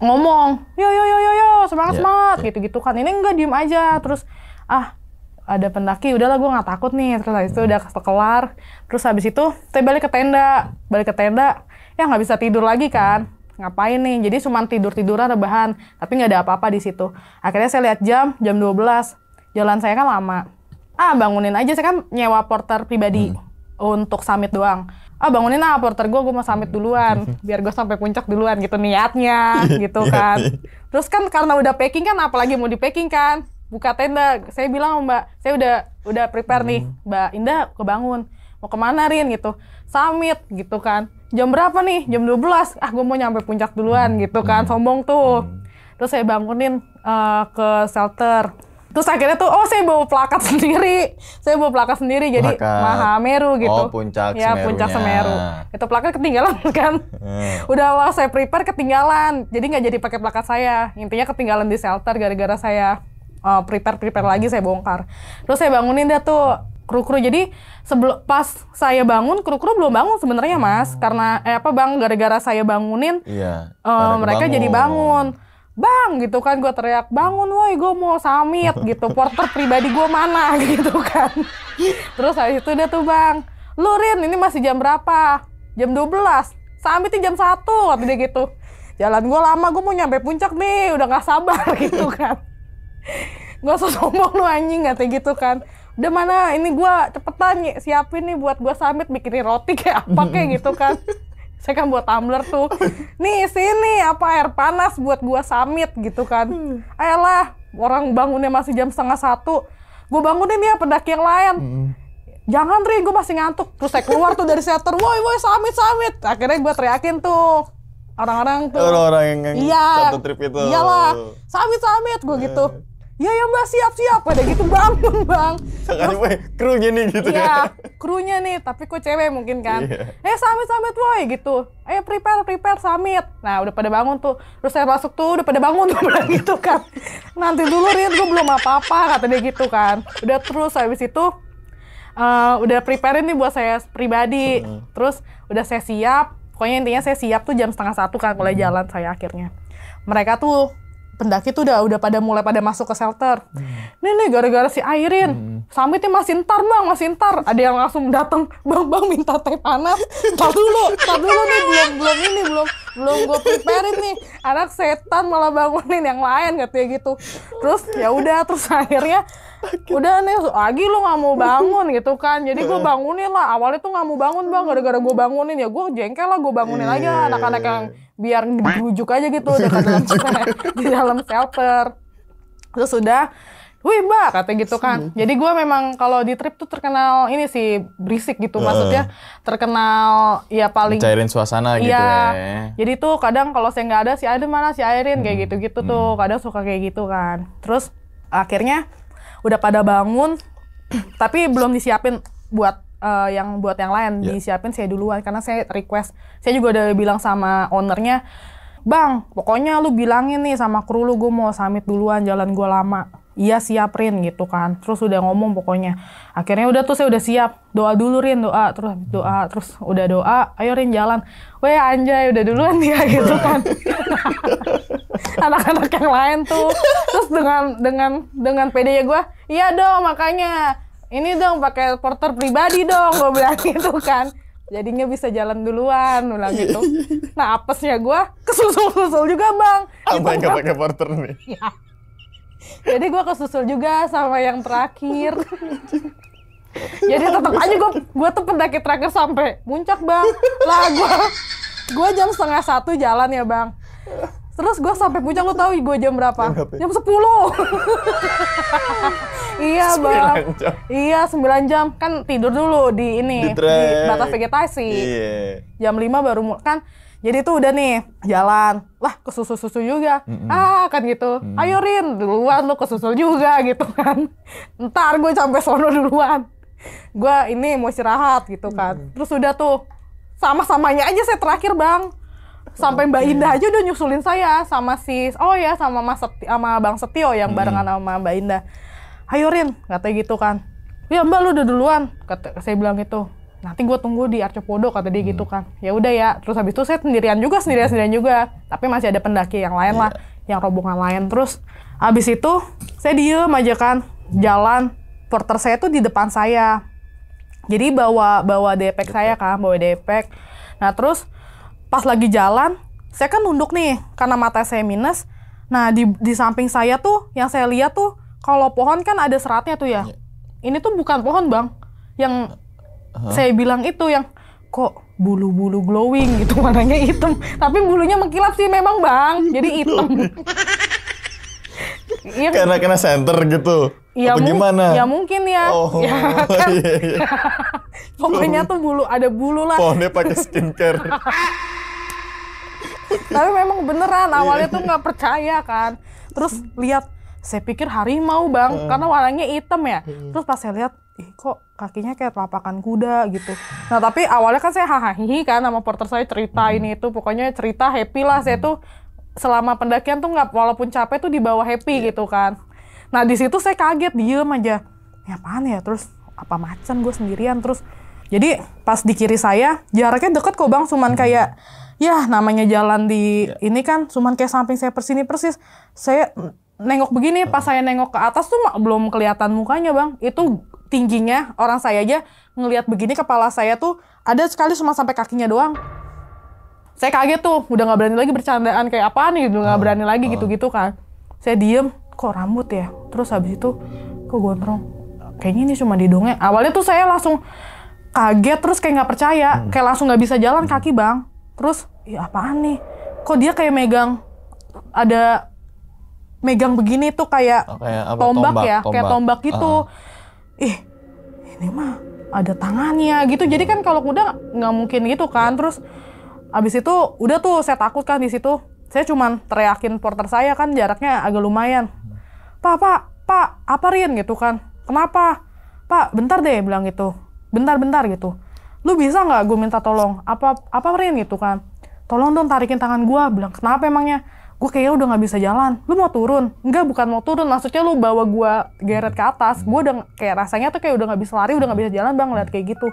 ngomong yo yo yo yo yo semangat yeah. semangat gitu gitu kan ini nggak diem aja terus ah ada pendaki udahlah gue nggak takut nih terus habis itu udah kelar terus habis itu saya balik ke tenda balik ke tenda ya nggak bisa tidur lagi kan ngapain nih jadi cuma tidur tiduran rebahan tapi nggak ada apa-apa di situ akhirnya saya lihat jam jam 12 jalan saya kan lama ah bangunin aja saya kan nyewa porter pribadi hmm. untuk summit doang ah bangunin ah porter gue gue mau summit duluan hmm. <laughs> biar gue sampai puncak duluan gitu niatnya iya, gitu iya, kan iya. terus kan karena udah packing kan apalagi mau di packing kan buka tenda saya bilang mbak saya udah udah prepare nih hmm. mbak Indah kebangun mau kemana Rin gitu summit gitu kan jam berapa nih jam 12 ah gue mau nyampe puncak duluan hmm. gitu kan hmm. sombong tuh hmm. terus saya bangunin uh, ke shelter terus akhirnya tuh oh saya bawa plakat <laughs> sendiri saya bawa plakat sendiri plakat. jadi Mahameru gitu oh puncak ya Semerunya. puncak Semeru itu plakat ketinggalan <laughs> kan hmm. udah awal saya prepare ketinggalan jadi nggak jadi pakai plakat saya intinya ketinggalan di shelter gara-gara saya eh, prepare prepare prepare lagi saya bongkar terus saya bangunin dia tuh kru-kru. Jadi sebelum pas saya bangun kru-kru belum bangun sebenarnya Mas hmm. karena eh, apa Bang gara-gara saya bangunin iya, uh, mereka bangun. jadi bangun. Bang gitu kan gue teriak bangun woi gue mau samit <laughs> gitu porter pribadi gue mana <laughs> gitu kan. Terus habis itu dia tuh Bang, "Lu Rin, ini masih jam berapa?" Jam 12. samitnya jam satu dia gitu. Jalan gue lama, gue mau nyampe puncak nih, udah gak sabar <laughs> gitu kan. Gak usah sombong lu anjing, katanya gitu kan udah mana ini gue cepetan siapin nih buat gue summit bikinin roti kayak apa kayak <laughs> gitu kan saya kan buat tumbler tuh nih sini apa air panas buat gua summit gitu kan hmm. ayolah orang bangunnya masih jam setengah satu gue bangunin ya pendaki yang lain hmm. jangan Ri gue masih ngantuk terus saya keluar tuh dari shelter woi woi summit summit akhirnya gue teriakin tuh orang-orang tuh orang-orang yang, iya, satu trip itu iyalah summit summit gue gitu eh ya ya mbak siap siap pada gitu bangun <laughs> kan, bang terus woy, krunya nih gitu ya, ya krunya nih tapi kok cewek mungkin kan yeah. eh samit summit woi gitu Eh, prepare prepare samit nah udah pada bangun tuh terus saya masuk tuh udah pada bangun tuh <laughs> bang gitu kan nanti dulu Rin gue belum apa apa kata dia gitu kan udah terus habis itu uh, udah prepare nih buat saya pribadi hmm. terus udah saya siap pokoknya intinya saya siap tuh jam setengah satu kan mulai hmm. jalan saya akhirnya mereka tuh pendaki tuh udah udah pada mulai pada masuk ke shelter. Hmm. Nih nih gara-gara si Airin, hmm. nih masih ntar bang, masih ntar. Ada yang langsung datang, <laughs> bang bang minta teh panas. Tahu dulu, tahu dulu nih belum belum ini belum belum gue prepare nih. Anak setan malah bangunin yang lain katanya gitu. Terus ya udah, terus akhirnya udah nih lagi lo nggak mau bangun gitu kan. Jadi gue eh. bangunin lah. Awalnya tuh nggak mau bangun bang, gara-gara gue bangunin ya gue jengkel lah gue bangunin iya, aja iya, anak-anak iya, yang biar dirujuk aja gitu dekat dalam <laughs> ya, di dalam shelter terus sudah Wih mbak, kata gitu kan. Hmm. Jadi gue memang kalau di trip tuh terkenal ini sih berisik gitu, maksudnya terkenal ya paling cairin suasana gitu iya. gitu. Ya. Jadi tuh kadang kalau saya nggak ada si Aiden mana si Airin hmm. kayak gitu-gitu hmm. tuh, kadang suka kayak gitu kan. Terus akhirnya udah pada bangun, <clears throat> tapi belum disiapin buat uh, yang buat yang lain yeah. disiapin saya duluan karena saya request. Saya juga udah bilang sama ownernya, "Bang, pokoknya lu bilangin nih sama kru lu gue mau samit duluan, jalan gue lama." Iya siap gitu kan. Terus udah ngomong pokoknya. Akhirnya udah tuh saya udah siap. Doa dulu Rin, doa, terus doa, terus udah doa, ayo Rin jalan. Weh anjay udah duluan dia <laughs> gitu kan. <laughs> Anak-anak yang lain tuh. Terus dengan dengan dengan pedenya gue, "Iya dong, makanya ini dong pakai porter pribadi dong gue bilang <laughs> gitu kan jadinya bisa jalan duluan bilang gitu <laughs> nah apesnya gue kesusul-susul juga bang apa yang gitu. gak pakai porter nih <laughs> ya. jadi gue kesusul juga sama yang terakhir jadi tetap aja gue gue tuh pendaki terakhir sampai puncak bang lah gue gue jam setengah satu jalan ya bang Terus gue sampai puncak lo tau gue jam berapa? Jam, ya? sepuluh. <laughs> iya bang. Jam. Iya 9 jam kan tidur dulu di ini di, di batas vegetasi. Iya. Jam 5 baru kan jadi tuh udah nih jalan, lah ke susu susu juga, mm -mm. ah kan gitu. Mm. Ayo Rin, duluan lu susu juga <laughs> gitu kan. Ntar gue sampai sono duluan. Gue ini mau istirahat gitu kan. Mm. Terus udah tuh sama-samanya aja saya terakhir bang sampai Mbak Indah aja udah nyusulin saya sama si oh ya sama Mas Seti, sama Bang Setio yang barengan hmm. sama Mbak Indah. Hayurin, Rin, gitu kan. Ya Mbak lu udah duluan, kata saya bilang gitu. Nanti gue tunggu di Arcopodo kata dia gitu hmm. gitu kan. Ya udah ya. Terus habis itu saya sendirian juga sendirian sendirian juga. Tapi masih ada pendaki yang lain yeah. lah, iya. yang rombongan lain. Terus habis itu saya diem aja kan, jalan. Porter saya tuh di depan saya. Jadi bawa bawa depek saya kan, bawa depek. Nah terus pas lagi jalan saya kan nunduk nih karena mata saya minus nah di di samping saya tuh yang saya lihat tuh kalau pohon kan ada seratnya tuh ya iya. ini tuh bukan pohon bang yang huh? saya bilang itu yang kok bulu-bulu glowing gitu warnanya <laughs> hitam tapi bulunya mengkilap sih memang bang jadi hitam <laughs> Iya. karena kena center gitu ya gimana ya mungkin ya oh, <laughs> ya iya, kan iya, iya. pokoknya tuh bulu ada bulu lah pohonnya pakai skincare tapi memang beneran iya. awalnya tuh nggak percaya kan terus lihat saya pikir harimau bang uh. karena warnanya hitam ya terus pas saya lihat ih kok kakinya kayak telapakan kuda gitu nah tapi awalnya kan saya hahaha kan sama porter saya cerita ini itu pokoknya cerita happy lah saya hmm. tuh selama pendakian tuh nggak walaupun capek tuh dibawa happy yeah. gitu kan nah di situ saya kaget diem aja ya apaan ya terus apa macan gue sendirian terus jadi pas di kiri saya jaraknya deket kok bang cuman hmm. kayak ya namanya jalan di ya. ini kan cuman kayak samping saya persini persis saya nengok begini pas saya nengok ke atas tuh belum kelihatan mukanya bang itu tingginya orang saya aja ngelihat begini kepala saya tuh ada sekali cuma sampai kakinya doang saya kaget tuh udah nggak berani lagi bercandaan kayak apa nih gitu, udah nggak oh, berani lagi oh. gitu-gitu kan saya diem kok rambut ya terus habis itu kok gondrong kayaknya ini cuma di dongeng awalnya tuh saya langsung kaget terus kayak nggak percaya hmm. kayak langsung nggak bisa jalan kaki bang terus ya apaan nih kok dia kayak megang ada megang begini tuh kayak, oh, kayak apa, tombak, tombak ya tombak. kayak tombak gitu uh ih ini mah ada tangannya gitu jadi kan kalau kuda nggak mungkin gitu kan iya. terus abis itu udah tuh saya takut kan di situ saya cuman teriakin porter saya kan jaraknya agak lumayan hmm. pak pak pak apa Rin gitu kan kenapa pak bentar deh bilang gitu bentar bentar gitu lu bisa nggak gue minta tolong apa apa Rin gitu kan tolong dong tarikin tangan gue bilang kenapa emangnya gue kayaknya udah nggak bisa jalan lu mau turun enggak bukan mau turun maksudnya lu bawa gue geret ke atas gue udah kayak rasanya tuh kayak udah nggak bisa lari udah nggak bisa jalan bang lihat kayak gitu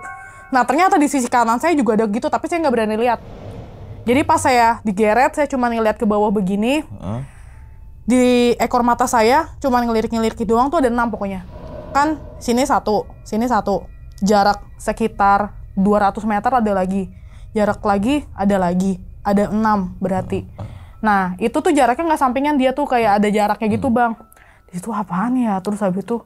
nah ternyata di sisi kanan saya juga ada gitu tapi saya nggak berani lihat jadi pas saya digeret saya cuma ngeliat ke bawah begini di ekor mata saya cuma ngelirik-ngelirik gitu doang tuh ada enam pokoknya kan sini satu sini satu jarak sekitar 200 meter ada lagi jarak lagi ada lagi ada enam berarti nah itu tuh jaraknya nggak sampingan dia tuh kayak ada jaraknya gitu bang di apaan ya terus habis itu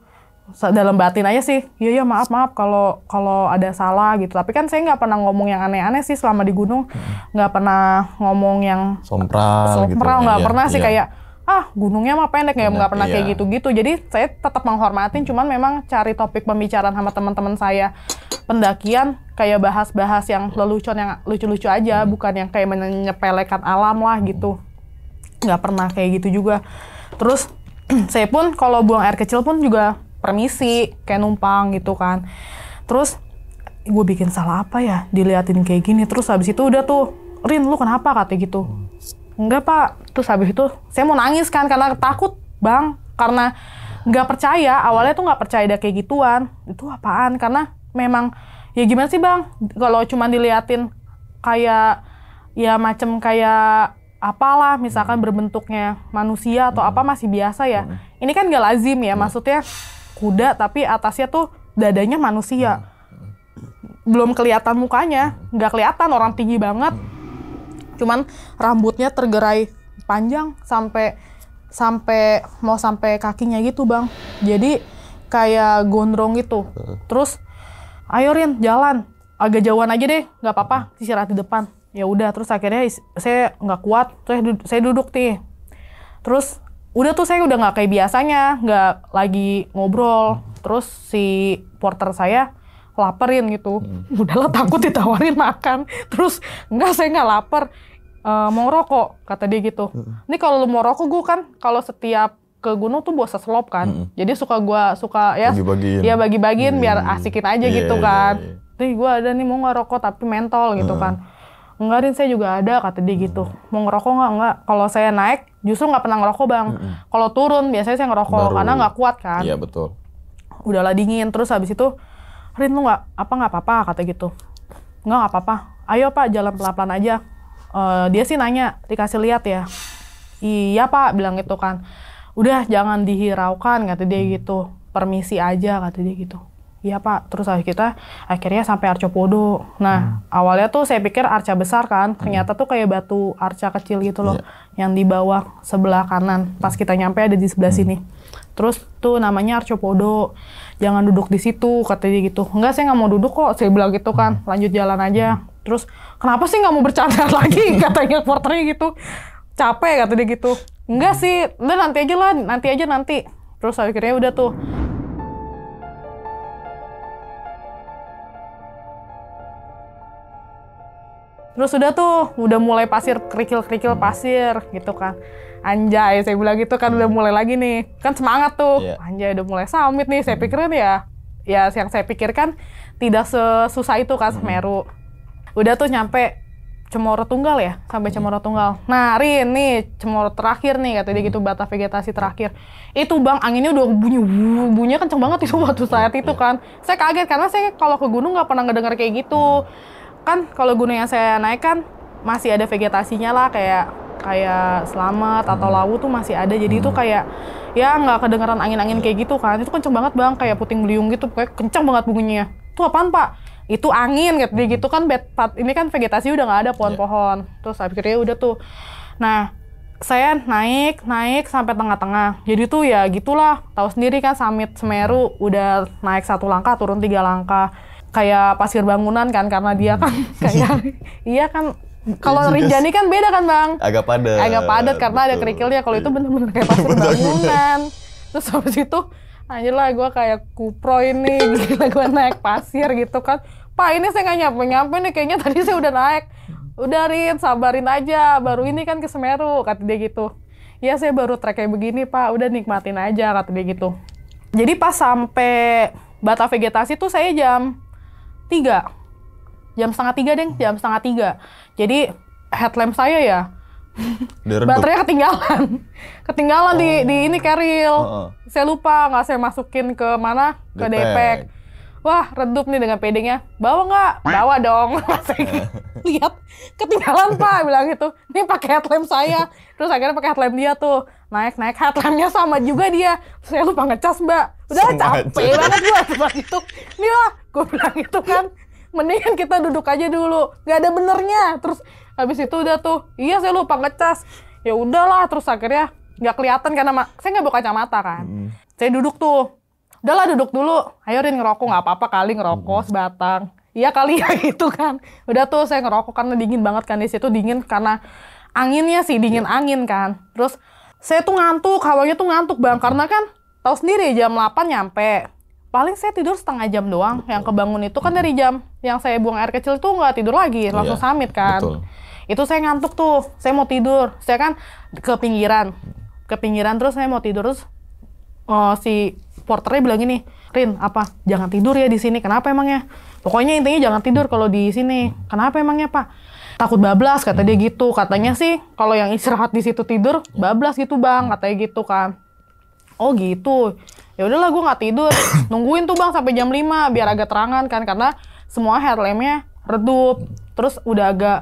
dalam batin aja sih iya iya maaf maaf kalau kalau ada salah gitu tapi kan saya nggak pernah ngomong yang aneh-aneh sih selama di gunung nggak pernah ngomong yang sompral sompral gitu nggak gitu. pernah iya, sih kayak ah gunungnya mah pendek ya nggak pernah iya. kayak gitu-gitu jadi saya tetap menghormatin cuman memang cari topik pembicaraan sama teman-teman saya pendakian kayak bahas-bahas yang lelucon yang lucu-lucu aja hmm. bukan yang kayak menyepelekan alam lah gitu nggak pernah kayak gitu juga terus <clears throat> saya pun kalau buang air kecil pun juga permisi kayak numpang gitu kan terus gue bikin salah apa ya diliatin kayak gini terus habis itu udah tuh Rin lu kenapa katanya gitu hmm enggak pak terus habis itu saya mau nangis kan karena takut bang karena nggak percaya awalnya tuh nggak percaya ada kayak gituan itu apaan karena memang ya gimana sih bang kalau cuma diliatin kayak ya macem kayak apalah misalkan hmm. berbentuknya manusia atau apa hmm. masih biasa ya hmm. ini kan nggak lazim ya maksudnya kuda tapi atasnya tuh dadanya manusia belum kelihatan mukanya nggak kelihatan orang tinggi banget cuman rambutnya tergerai panjang sampai sampai mau sampai kakinya gitu bang jadi kayak gondrong gitu terus ayo Rin jalan agak jauhan aja deh nggak apa-apa istirahat di depan ya udah terus akhirnya saya nggak kuat terus saya duduk nih terus udah tuh saya udah nggak kayak biasanya nggak lagi ngobrol terus si porter saya laperin gitu hmm. udahlah takut ditawarin makan terus nggak saya nggak lapar uh, mau rokok kata dia gitu ini kalau lu mau rokok gue kan kalau setiap ke gunung tuh buat seslop kan mm -hmm. jadi suka gue suka ya bagi-bagiin ya bagi-bagiin hmm. biar asikin aja yeah, gitu iya, kan yeah, yeah. nih gue ada nih mau nggak rokok tapi mentol gitu kan enggak saya juga ada kata dia gitu mm. mau ngerokok nggak nggak kalau saya naik justru nggak pernah ngerokok bang mm kalau turun biasanya saya ngerokok Baru, karena nggak kuat kan iya betul udahlah dingin terus habis itu Rin lu nggak apa nggak apa-apa kata gitu nggak nggak apa-apa ayo pak jalan pelan-pelan aja uh, dia sih nanya dikasih lihat ya iya pak bilang gitu kan udah jangan dihiraukan kata dia hmm. gitu permisi aja kata dia gitu iya pak terus akhirnya kita akhirnya sampai Arca Podo nah hmm. awalnya tuh saya pikir arca besar kan hmm. ternyata tuh kayak batu arca kecil gitu loh yeah. yang di bawah sebelah kanan pas kita nyampe ada di sebelah hmm. sini terus tuh namanya Arca Podo jangan duduk di situ kata dia gitu enggak saya nggak mau duduk kok saya bilang gitu kan hmm. lanjut jalan aja Terus kenapa sih nggak mau bercanda <laughs> lagi <laughs> katanya porternya gitu. Capek kata dia gitu. Enggak sih, udah nanti aja lah, nanti aja nanti. Terus akhirnya udah tuh. Terus udah tuh, udah mulai pasir, kerikil-kerikil pasir gitu kan. Anjay, saya bilang gitu kan udah mulai lagi nih. Kan semangat tuh. Yeah. Anjay udah mulai summit nih, saya hmm. pikirin ya. Ya yang saya pikirkan tidak sesusah itu kan Semeru. Hmm udah tuh nyampe Cemoro Tunggal ya, sampai hmm. Cemoro Tunggal. Nah, Rin, nih Cemoro terakhir nih, katanya dia gitu, hmm. bata vegetasi terakhir. Itu bang, anginnya udah bunyi, wuh, bunyinya kenceng banget itu waktu hmm, saat itu iya. kan. Saya kaget, karena saya kalau ke gunung nggak pernah ngedengar kayak gitu. Kan kalau gunung yang saya naik kan, masih ada vegetasinya lah, kayak kayak selamat atau lawu tuh masih ada. Jadi itu kayak, ya nggak kedengeran angin-angin kayak gitu kan. Itu kenceng banget bang, kayak puting beliung gitu, kayak kenceng banget bunyinya. tuh apaan pak? itu angin kayak gitu, gitu kan bed, ini kan vegetasi udah nggak ada pohon-pohon yeah. terus akhirnya udah tuh nah saya naik naik sampai tengah-tengah jadi tuh ya gitulah tahu sendiri kan summit Semeru udah naik satu langkah turun tiga langkah kayak pasir bangunan kan karena dia kan hmm. <laughs> kayak iya kan kalau iya Rinjani kan beda kan bang agak padat agak padat karena ada kerikilnya kalau itu iya. benar-benar kayak pasir <laughs> bangunan terus habis itu anjir lah gue kayak kupro ini <laughs> gila gue naik pasir gitu kan Pak ini saya nggak nyampe nyampe nih kayaknya tadi saya udah naik. Udah Rin, sabarin aja. Baru ini kan ke Semeru, kata dia gitu. Ya saya baru trek kayak begini Pak, udah nikmatin aja, kata dia gitu. Jadi pas sampai bata vegetasi tuh saya jam 3. Jam setengah tiga, deh, jam setengah tiga. Jadi headlamp saya ya, <laughs> baterainya ketinggalan ketinggalan oh. di di ini keril uh saya lupa nggak saya masukin ke mana ke depek, depek wah redup nih dengan pedenya bawa nggak bawa dong <laughs> <laughs> lihat ketinggalan pak bilang gitu Nih pakai headlamp saya terus akhirnya pakai headlamp dia tuh naik naik headlampnya sama juga dia terus saya lupa ngecas mbak udah sama capek banget juga. setelah itu nih lah gue bilang gitu kan mendingan kita duduk aja dulu Gak ada benernya terus habis itu udah tuh iya saya lupa ngecas ya udahlah terus akhirnya nggak kelihatan karena saya nggak bawa kacamata kan hmm. saya duduk tuh udahlah duduk dulu ayo Rin ngerokok nggak apa-apa kali ngerokok hmm. sebatang iya kali ya <laughs> gitu kan udah tuh saya ngerokok karena dingin banget kan di situ dingin karena anginnya sih dingin iya. angin kan terus saya tuh ngantuk hawanya tuh ngantuk bang hmm. karena kan tahu sendiri jam 8 nyampe paling saya tidur setengah jam doang yang kebangun itu kan hmm. dari jam yang saya buang air kecil tuh nggak tidur lagi iya, langsung iya, samit kan betul. itu saya ngantuk tuh saya mau tidur saya kan ke pinggiran ke pinggiran terus saya mau tidur terus oh, si porternya bilang gini, Rin, apa? Jangan tidur ya di sini. Kenapa emangnya? Pokoknya intinya jangan tidur kalau di sini. Kenapa emangnya, Pak? Takut bablas, kata dia gitu. Katanya sih, kalau yang istirahat di situ tidur, bablas gitu, Bang. Katanya gitu kan. Oh gitu. Ya udahlah, gue nggak tidur. Nungguin tuh, Bang, sampai jam 5 biar agak terangan kan. Karena semua headlampnya redup. Terus udah agak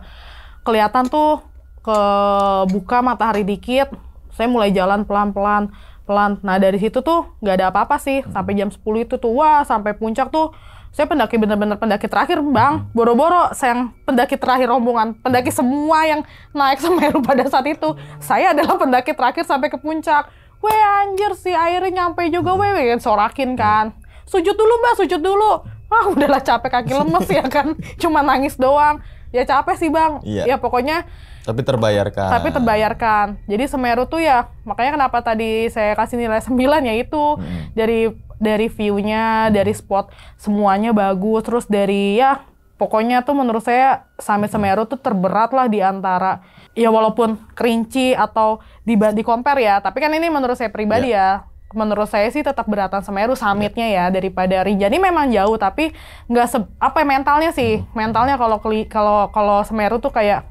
kelihatan tuh kebuka matahari dikit. Saya mulai jalan pelan-pelan pelan. Nah dari situ tuh nggak ada apa-apa sih hmm. sampai jam 10 itu tuh wah sampai puncak tuh saya pendaki bener-bener pendaki terakhir bang hmm. boro-boro saya yang pendaki terakhir rombongan pendaki semua yang naik Semeru <laughs> pada saat itu hmm. saya adalah pendaki terakhir sampai ke puncak weh anjir sih airnya nyampe juga weh weh sorakin kan sujud dulu mbak sujud dulu ah udahlah capek kaki lemes <laughs> ya kan cuma nangis doang ya capek sih bang iya. ya pokoknya tapi terbayarkan tapi terbayarkan jadi Semeru tuh ya makanya kenapa tadi saya kasih nilai 9 ya itu hmm. dari dari viewnya dari spot semuanya bagus terus dari ya pokoknya tuh menurut saya Summit Semeru tuh terberat lah diantara ya walaupun kerinci atau di di compare ya tapi kan ini menurut saya pribadi yeah. ya menurut saya sih tetap beratan Semeru summitnya ya daripada Rinjani memang jauh tapi nggak se apa ya, mentalnya sih hmm. mentalnya kalau kalau kalau Semeru tuh kayak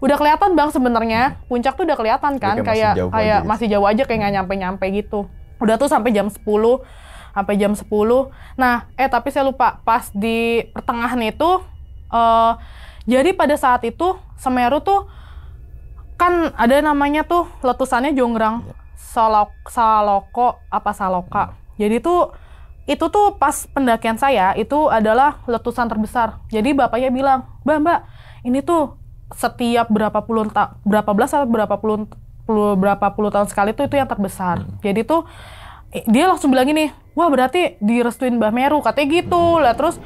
udah kelihatan bang sebenarnya hmm. puncak tuh udah kelihatan kan kayak kayak, kayak gitu. aja. masih jauh aja kayak nggak hmm. nyampe nyampe gitu udah tuh sampai jam 10 sampai jam 10 nah eh tapi saya lupa pas di pertengahan itu uh, jadi pada saat itu Semeru tuh kan ada namanya tuh letusannya Jonggrang iya. Solok Saloko apa Saloka. Hmm. Jadi tuh itu tuh pas pendakian saya itu adalah letusan terbesar. Jadi bapaknya bilang, "Mbak, Mbak, ini tuh setiap berapa puluh ta berapa belas atau berapa puluh, puluh berapa puluh tahun sekali tuh itu yang terbesar." Hmm. Jadi tuh dia langsung bilang gini, "Wah, berarti direstuin Mbah Meru." Katanya gitu. Hmm. Lah terus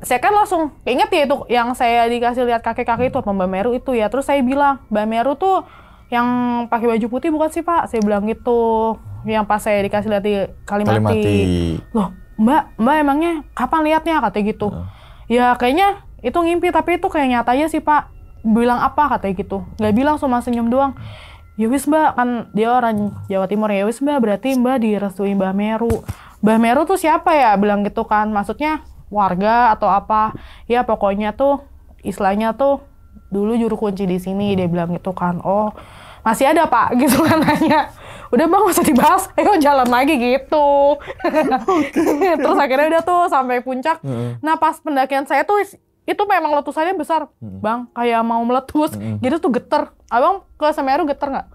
saya kan langsung inget ya itu yang saya dikasih lihat kakek-kakek itu apa Mbak Meru itu ya. Terus saya bilang, "Mbak Meru tuh yang pakai baju putih bukan sih pak saya bilang gitu yang pas saya dikasih lihat di Kalimati, Kalimati. loh mbak mbak emangnya kapan lihatnya katanya gitu uh. ya kayaknya itu ngimpi tapi itu kayak nyatanya sih pak bilang apa katanya gitu nggak bilang cuma senyum doang ya wis mbak kan dia orang Jawa Timur ya, ya wis mbak berarti mbak direstui mbak Meru mbak Meru tuh siapa ya bilang gitu kan maksudnya warga atau apa ya pokoknya tuh istilahnya tuh dulu juru kunci di sini hmm. dia bilang gitu kan oh masih ada pak <laughs> gitu kan nanya udah bang masa dibahas ayo jalan lagi gitu <laughs> terus akhirnya udah tuh sampai puncak hmm nah pas pendakian saya tuh itu memang letusannya besar hmm bang kayak mau meletus mm-hmm. jadi tuh geter abang ke Semeru geter nggak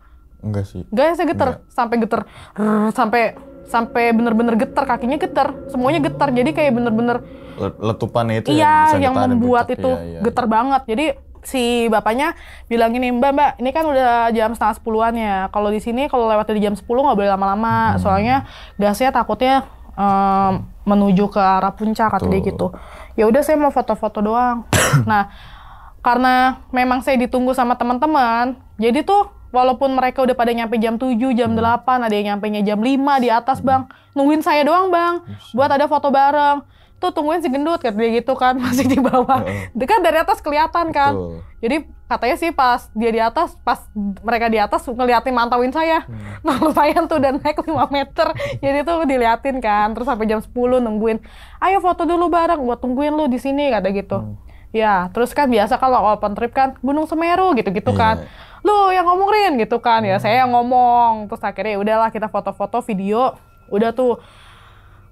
enggak sih enggak ya saya geter enggak. sampai geter Rrr, sampai sampai bener-bener geter kakinya geter semuanya geter jadi kayak bener-bener letupan itu iya yang, yang membuat itu ya, ya, geter iya. banget jadi si bapaknya bilang gini mbak mbak ini kan udah jam setengah sepuluhan ya kalau di sini kalau lewat dari jam sepuluh nggak boleh lama-lama hmm. soalnya gasnya takutnya um, menuju ke arah puncak kata gitu ya udah saya mau foto-foto doang <coughs> nah karena memang saya ditunggu sama teman-teman jadi tuh walaupun mereka udah pada nyampe jam 7, jam 8, hmm. ada yang nyampe jam 5 di atas bang nungguin saya doang bang buat ada foto bareng tuh tungguin si gendut kayak dia gitu kan <laughs> masih di bawah uh. dekat dari atas kelihatan kan jadi katanya sih pas dia di atas pas mereka di atas ngeliatin mantauin saya hmm. nah lumayan tuh dan naik 5 meter jadi tuh diliatin kan terus sampai jam 10 nungguin ayo foto dulu bareng buat tungguin lu di sini kata gitu hmm. ya terus kan biasa kalau open trip kan Gunung Semeru gitu-gitu yeah. kan lu yang ngomongin gitu kan ya, hmm. ya saya yang ngomong terus akhirnya ya udahlah kita foto-foto video udah tuh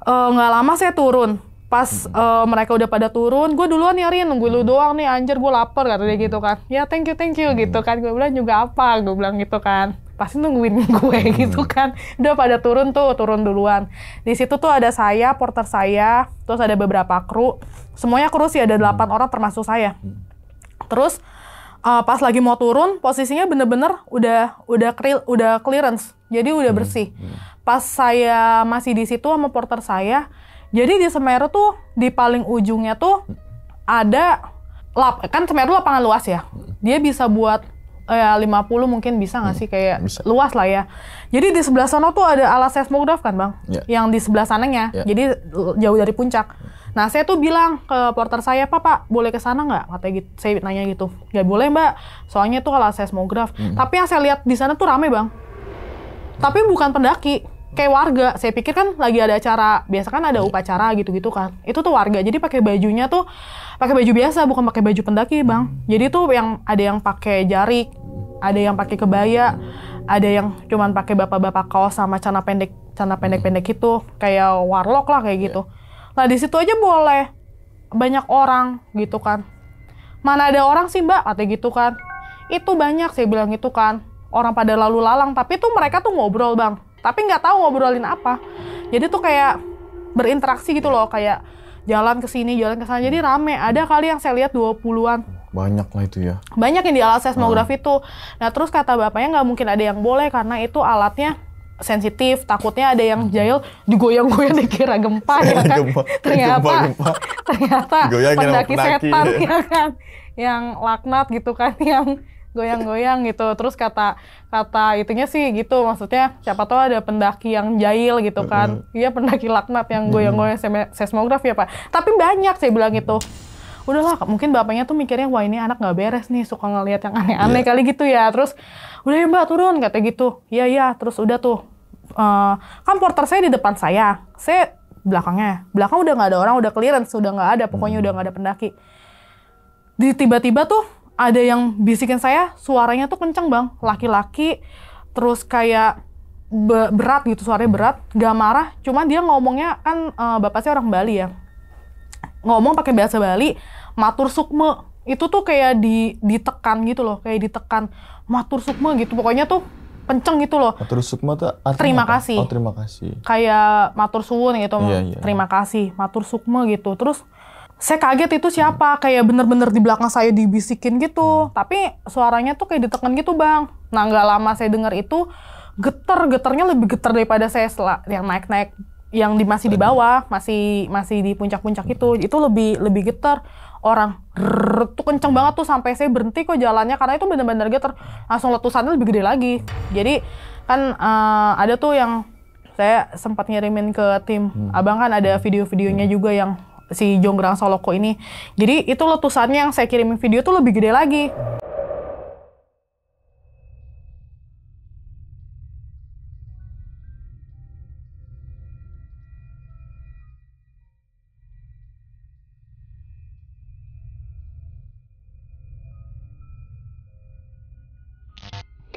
eh, nggak uh, lama saya turun pas hmm. uh, mereka udah pada turun gue duluan nyariin gue lu hmm. doang nih anjir gue lapar kata dia hmm. gitu kan ya thank you thank you hmm. gitu kan gue bilang juga apa gue bilang gitu kan pasti nungguin <laughs> gue gitu kan udah pada turun tuh turun duluan di situ tuh ada saya porter saya terus ada beberapa kru semuanya kru sih ada delapan orang termasuk saya terus uh, pas lagi mau turun posisinya bener-bener udah udah clear udah clearance jadi udah bersih pas saya masih di situ sama porter saya jadi di Semeru tuh di paling ujungnya tuh ada lap kan Semeru lapangan luas ya. Dia bisa buat ya eh, 50 mungkin bisa nggak hmm, sih kayak bisa. luas lah ya. Jadi di sebelah sana tuh ada alas seismograf kan bang, yeah. yang di sebelah sananya. Yeah. Jadi eh, jauh dari puncak. Nah saya tuh bilang ke porter saya, pak pak boleh ke sana nggak? Katanya gitu, saya nanya gitu. Ya boleh mbak, soalnya itu alas seismograf. Mm. Tapi yang saya lihat di sana tuh rame bang. Tapi bukan pendaki kayak warga saya pikir kan lagi ada acara biasa kan ada iya. upacara gitu-gitu kan itu tuh warga jadi pakai bajunya tuh pakai baju biasa bukan pakai baju pendaki hmm. bang jadi tuh yang ada yang pakai jarik ada yang pakai kebaya ada yang cuman pakai bapak-bapak kaos sama celana pendek celana pendek-pendek hmm. gitu, kayak warlock lah kayak iya. gitu nah di situ aja boleh banyak orang gitu kan mana ada orang sih mbak kata gitu kan itu banyak saya bilang itu kan orang pada lalu lalang tapi tuh mereka tuh ngobrol bang tapi nggak tahu ngobrolin apa jadi tuh kayak berinteraksi gitu loh kayak jalan ke sini jalan ke sana jadi rame ada kali yang saya lihat 20-an banyak lah itu ya banyak yang di alat seismografi hmm. Ah. itu nah terus kata bapaknya nggak mungkin ada yang boleh karena itu alatnya sensitif takutnya ada yang hmm. jahil digoyang-goyang dikira gempa ya kan gempa, ternyata gempa, gempa. ternyata pendaki, pendaki setan ya kan yang laknat gitu kan yang goyang-goyang gitu. Terus kata kata itunya sih gitu, maksudnya siapa tahu ada pendaki yang jahil gitu kan. Iya mm -hmm. pendaki laknat yang goyang-goyang seismograf ya Pak. Tapi banyak saya bilang gitu. Udahlah, mungkin bapaknya tuh mikirnya wah ini anak nggak beres nih, suka ngelihat yang aneh-aneh yeah. kali gitu ya. Terus udah ya Mbak turun kata gitu. Iya iya, terus udah tuh uh, kan porter saya di depan saya. Saya belakangnya. Belakang udah nggak ada orang, udah clearance, udah nggak ada, pokoknya mm. udah nggak ada pendaki. Di tiba-tiba tuh ada yang bisikin saya suaranya tuh kenceng bang laki-laki terus kayak be berat gitu suaranya berat gak marah cuman dia ngomongnya kan uh, bapak saya orang Bali ya ngomong pakai bahasa Bali matur sukme itu tuh kayak di ditekan gitu loh kayak ditekan matur sukme gitu pokoknya tuh kenceng gitu loh matur sukme tuh artinya terima apa? kasih oh, terima kasih kayak matur suwun gitu iya, iya, iya. terima kasih matur sukme gitu terus saya kaget itu siapa kayak bener-bener di belakang saya dibisikin gitu hmm. tapi suaranya tuh kayak ditekan gitu bang nah nggak lama saya dengar itu geter geternya lebih geter daripada saya yang naik-naik yang di, masih di bawah masih masih di puncak-puncak itu hmm. itu lebih lebih geter orang rrr, tuh kenceng banget tuh sampai saya berhenti kok jalannya karena itu bener-bener geter langsung letusannya lebih gede lagi jadi kan uh, ada tuh yang saya sempat ngirimin ke tim hmm. abang kan ada video-videonya hmm. juga yang si Jonggrang Soloko ini. Jadi itu letusannya yang saya kirimin video tuh lebih gede lagi.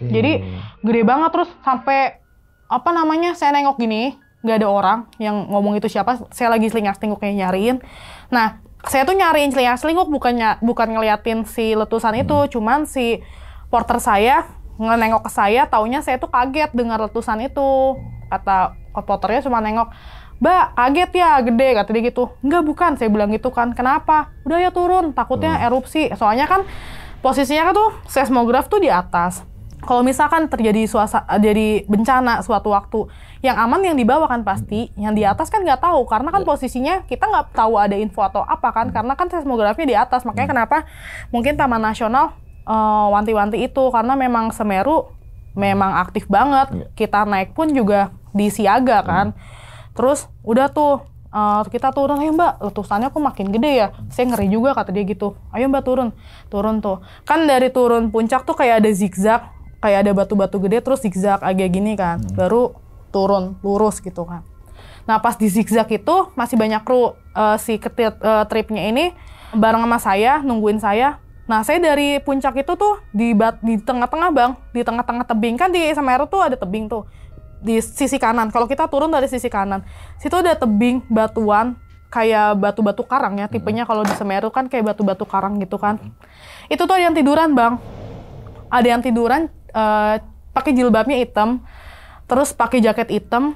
Jadi gede banget terus sampai apa namanya saya nengok gini nggak ada orang yang ngomong itu siapa saya lagi selingkuh selingkuh kayak nyariin nah saya tuh nyariin selingkuh selingkuh bukannya bukan ngeliatin si letusan itu hmm. cuman si porter saya nengok ke saya taunya saya tuh kaget dengar letusan itu kata porternya cuma nengok Mbak, kaget ya, gede, kata dia gitu. Enggak, bukan. Saya bilang gitu kan. Kenapa? Udah ya turun, takutnya hmm. erupsi. Soalnya kan posisinya kan tuh seismograf tuh di atas kalau misalkan terjadi suasa jadi bencana suatu waktu yang aman yang dibawa kan pasti yang di atas kan nggak tahu karena kan iya. posisinya kita nggak tahu ada info atau apa kan hmm. karena kan seismografnya di atas makanya hmm. kenapa mungkin taman nasional wanti eh, wanti-wanti itu karena memang Semeru memang aktif banget iya. kita naik pun juga di hmm. kan terus udah tuh uh, kita turun ayo mbak letusannya kok makin gede ya saya ngeri juga kata dia gitu ayo mbak turun turun tuh kan dari turun puncak tuh kayak ada zigzag kayak ada batu-batu gede terus zigzag agak ah, gini kan hmm. baru turun lurus gitu kan nah pas di zigzag itu masih banyak kru uh, si ketir uh, tripnya ini bareng sama saya nungguin saya nah saya dari puncak itu tuh di bat, di tengah-tengah bang di tengah-tengah tebing kan di Semeru tuh ada tebing tuh di sisi kanan kalau kita turun dari sisi kanan situ ada tebing batuan kayak batu-batu karang ya tipenya hmm. kalau di Semeru kan kayak batu-batu karang gitu kan itu tuh ada yang tiduran bang ada yang tiduran Eh, pakai jilbabnya hitam, terus pakai jaket hitam.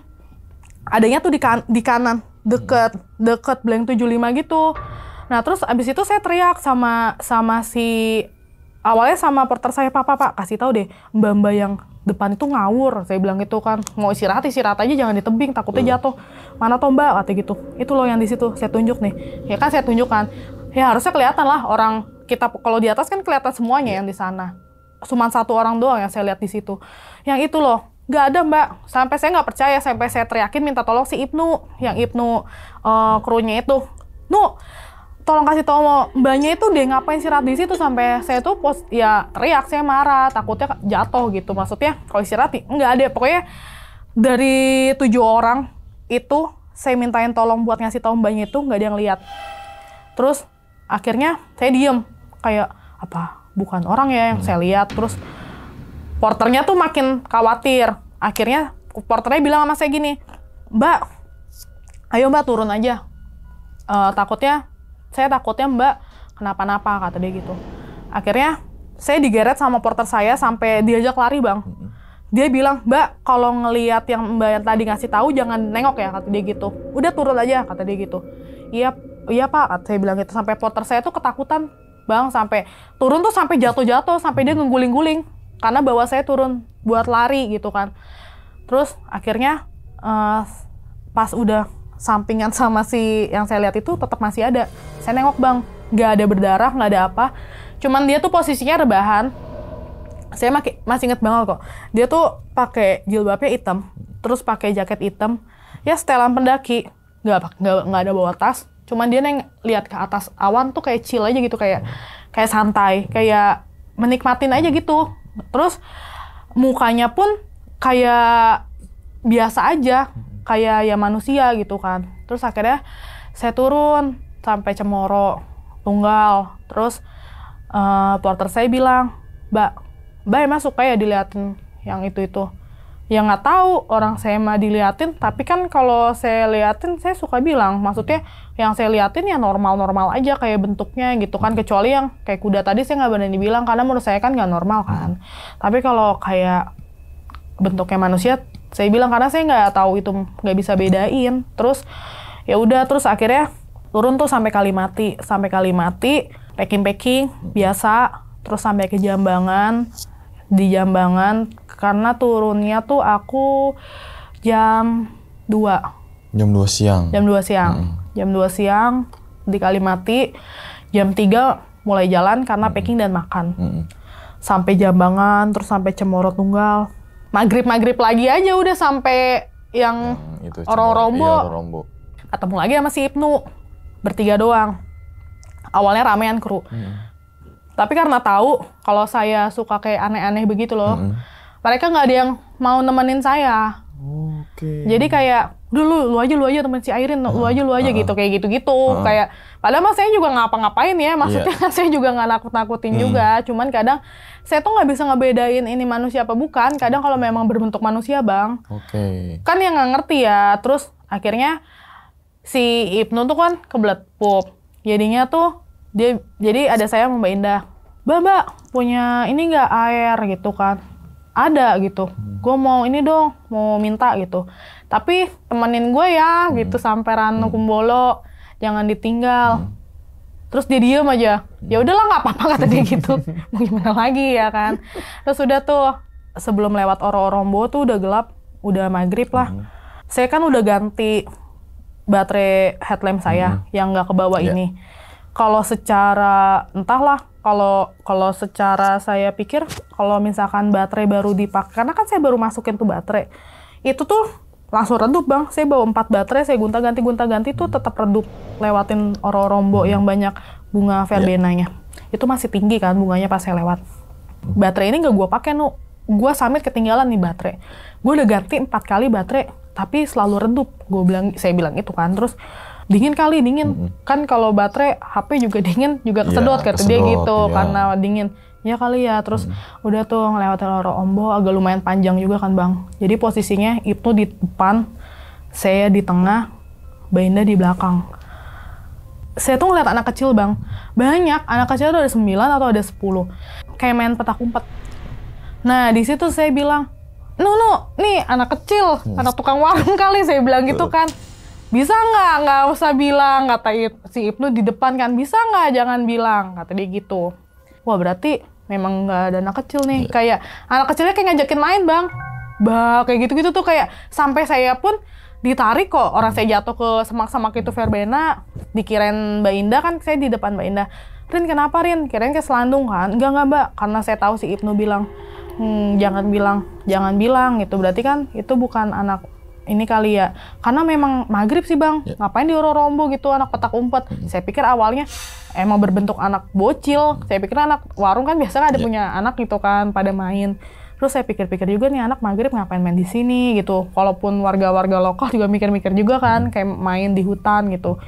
Adanya tuh di, kan di kanan, deket deket blank 75 gitu. Nah, terus abis itu saya teriak sama sama si awalnya sama porter saya, papa Pak, kasih tahu deh Mbak Mbak yang depan itu ngawur." Saya bilang gitu kan, "Mau istirahat, istirahat aja jangan di tebing, takutnya hmm. jatuh." "Mana toh, Mbak?" kata gitu. "Itu loh yang di situ." Saya tunjuk nih. Ya kan saya tunjukkan. Ya harusnya kelihatan lah orang kita kalau di atas kan kelihatan semuanya iya. yang di sana cuma satu orang doang yang saya lihat di situ. Yang itu loh, nggak ada mbak. Sampai saya nggak percaya, sampai saya teriakin minta tolong si Ibnu, yang Ibnu uh, krunya itu. Nu, tolong kasih tahu mbaknya itu dia ngapain sih di situ sampai saya tuh pos ya teriak saya marah takutnya jatuh gitu maksudnya kalau istirahat nggak ada pokoknya dari tujuh orang itu saya mintain tolong buat ngasih tahu mbaknya itu nggak ada yang lihat terus akhirnya saya diem kayak apa bukan orang ya yang saya hmm. lihat terus porternya tuh makin khawatir akhirnya porternya bilang sama saya gini mbak ayo mbak turun aja uh, takutnya saya takutnya mbak kenapa-napa kata dia gitu akhirnya saya digeret sama porter saya sampai diajak lari bang hmm. dia bilang mbak kalau ngelihat yang mbak yang tadi ngasih tahu jangan nengok ya kata dia gitu udah turun aja kata dia gitu iya iya pak kata saya bilang gitu sampai porter saya tuh ketakutan bang sampai turun tuh sampai jatuh-jatuh sampai dia ngeguling guling karena bawa saya turun buat lari gitu kan terus akhirnya uh, pas udah sampingan sama si yang saya lihat itu tetap masih ada saya nengok bang nggak ada berdarah nggak ada apa cuman dia tuh posisinya rebahan saya masih masih inget banget kok dia tuh pakai jilbabnya hitam terus pakai jaket hitam ya setelan pendaki nggak nggak nggak ada bawa tas cuman dia neng lihat ke atas awan tuh kayak chill aja gitu kayak kayak santai kayak menikmatin aja gitu terus mukanya pun kayak biasa aja kayak ya manusia gitu kan terus akhirnya saya turun sampai Cemoro tunggal terus uh, eh, porter saya bilang mbak mbak emang suka ya diliatin yang itu itu ya nggak tahu orang saya mah diliatin tapi kan kalau saya liatin saya suka bilang maksudnya yang saya liatin ya normal-normal aja kayak bentuknya gitu kan kecuali yang kayak kuda tadi saya nggak berani bilang karena menurut saya kan nggak normal kan tapi kalau kayak bentuknya manusia saya bilang karena saya nggak tahu itu nggak bisa bedain terus ya udah terus akhirnya turun tuh sampai kali mati sampai kali mati packing packing biasa terus sampai ke Jambangan di Jambangan karena turunnya tuh aku jam 2 jam 2 siang jam dua siang hmm jam 2 siang dikali mati jam 3 mulai jalan karena packing dan makan hmm. sampai jambangan terus sampai cemoro tunggal maghrib maghrib lagi aja udah sampai yang, hmm, orang rombo iya, ketemu lagi sama si Ibnu bertiga doang awalnya ramean kru hmm. tapi karena tahu kalau saya suka kayak aneh-aneh begitu loh hmm. mereka nggak ada yang mau nemenin saya Oke. Okay. Jadi kayak dulu lu aja lu aja temen si Airin, uh, lu aja lu aja uh, gitu kayak gitu-gitu. Uh, kayak padahal mas saya juga ngapa-ngapain ya, iya. maksudnya yeah. <laughs> saya juga nggak nakut-nakutin hmm. juga. Cuman kadang saya tuh nggak bisa ngebedain ini manusia apa bukan. Kadang kalau memang berbentuk manusia bang, okay. kan yang nggak ngerti ya. Terus akhirnya si Ibnu tuh kan kebelet pop Jadinya tuh dia jadi ada saya Mbak Indah. Mbak, Mbak, punya ini nggak air gitu kan? ada gitu hmm. gue mau ini dong mau minta gitu tapi temenin gue ya hmm. gitu sampai Ranu hmm. Kumbolo jangan ditinggal hmm. terus dia diem aja hmm. ya udahlah nggak apa-apa kata dia gitu <laughs> mau gimana lagi ya kan terus udah tuh sebelum lewat Oro-Orombo tuh udah gelap udah maghrib lah hmm. saya kan udah ganti baterai headlamp saya hmm. yang nggak kebawa yeah. ini kalau secara entahlah kalau kalau secara saya pikir kalau misalkan baterai baru dipakai karena kan saya baru masukin tuh baterai itu tuh langsung redup bang saya bawa empat baterai saya gunta ganti gunta ganti tuh tetap redup lewatin ororombo yang banyak bunga verbenanya iya. yeah. itu masih tinggi kan bunganya pas saya lewat baterai ini nggak gue pakai nu gue samit ketinggalan nih baterai gue udah ganti empat kali baterai tapi selalu redup gue bilang saya bilang itu kan terus dingin kali dingin mm -hmm. kan kalau baterai HP juga dingin juga iya, kesedot yeah, kata dia gitu yeah. karena dingin ya kali ya terus hmm. udah tuh ngelewatin lorong ombo agak lumayan panjang juga kan bang jadi posisinya itu di depan saya di tengah Bainda di belakang saya tuh ngeliat anak kecil bang banyak anak kecil tuh ada 9 atau ada 10 kayak main petak umpet nah di situ saya bilang nunu, nih anak kecil hmm. anak tukang warung <laughs> kali saya bilang gitu kan bisa nggak nggak usah bilang kata si Ibnu di depan kan bisa nggak jangan bilang kata dia gitu wah berarti memang nggak ada anak kecil nih yeah. kayak anak kecilnya kayak ngajakin main bang bah kayak gitu-gitu tuh kayak sampai saya pun ditarik kok orang saya jatuh ke semak-semak itu verbena dikirain Mbak Indah kan saya di depan Mbak Indah Rin kenapa Rin kirain ke selandung kan enggak enggak Mbak karena saya tahu si Ibnu bilang hmm, jangan bilang jangan bilang gitu berarti kan itu bukan anak ini kali ya karena memang maghrib sih bang ya. ngapain di rombo gitu anak petak umpet hmm. saya pikir awalnya emang berbentuk anak bocil saya pikir anak warung kan biasa kan ada ya. punya anak gitu kan pada main terus saya pikir-pikir juga nih anak maghrib ngapain main di sini gitu walaupun warga-warga lokal juga mikir-mikir juga kan hmm. kayak main di hutan gitu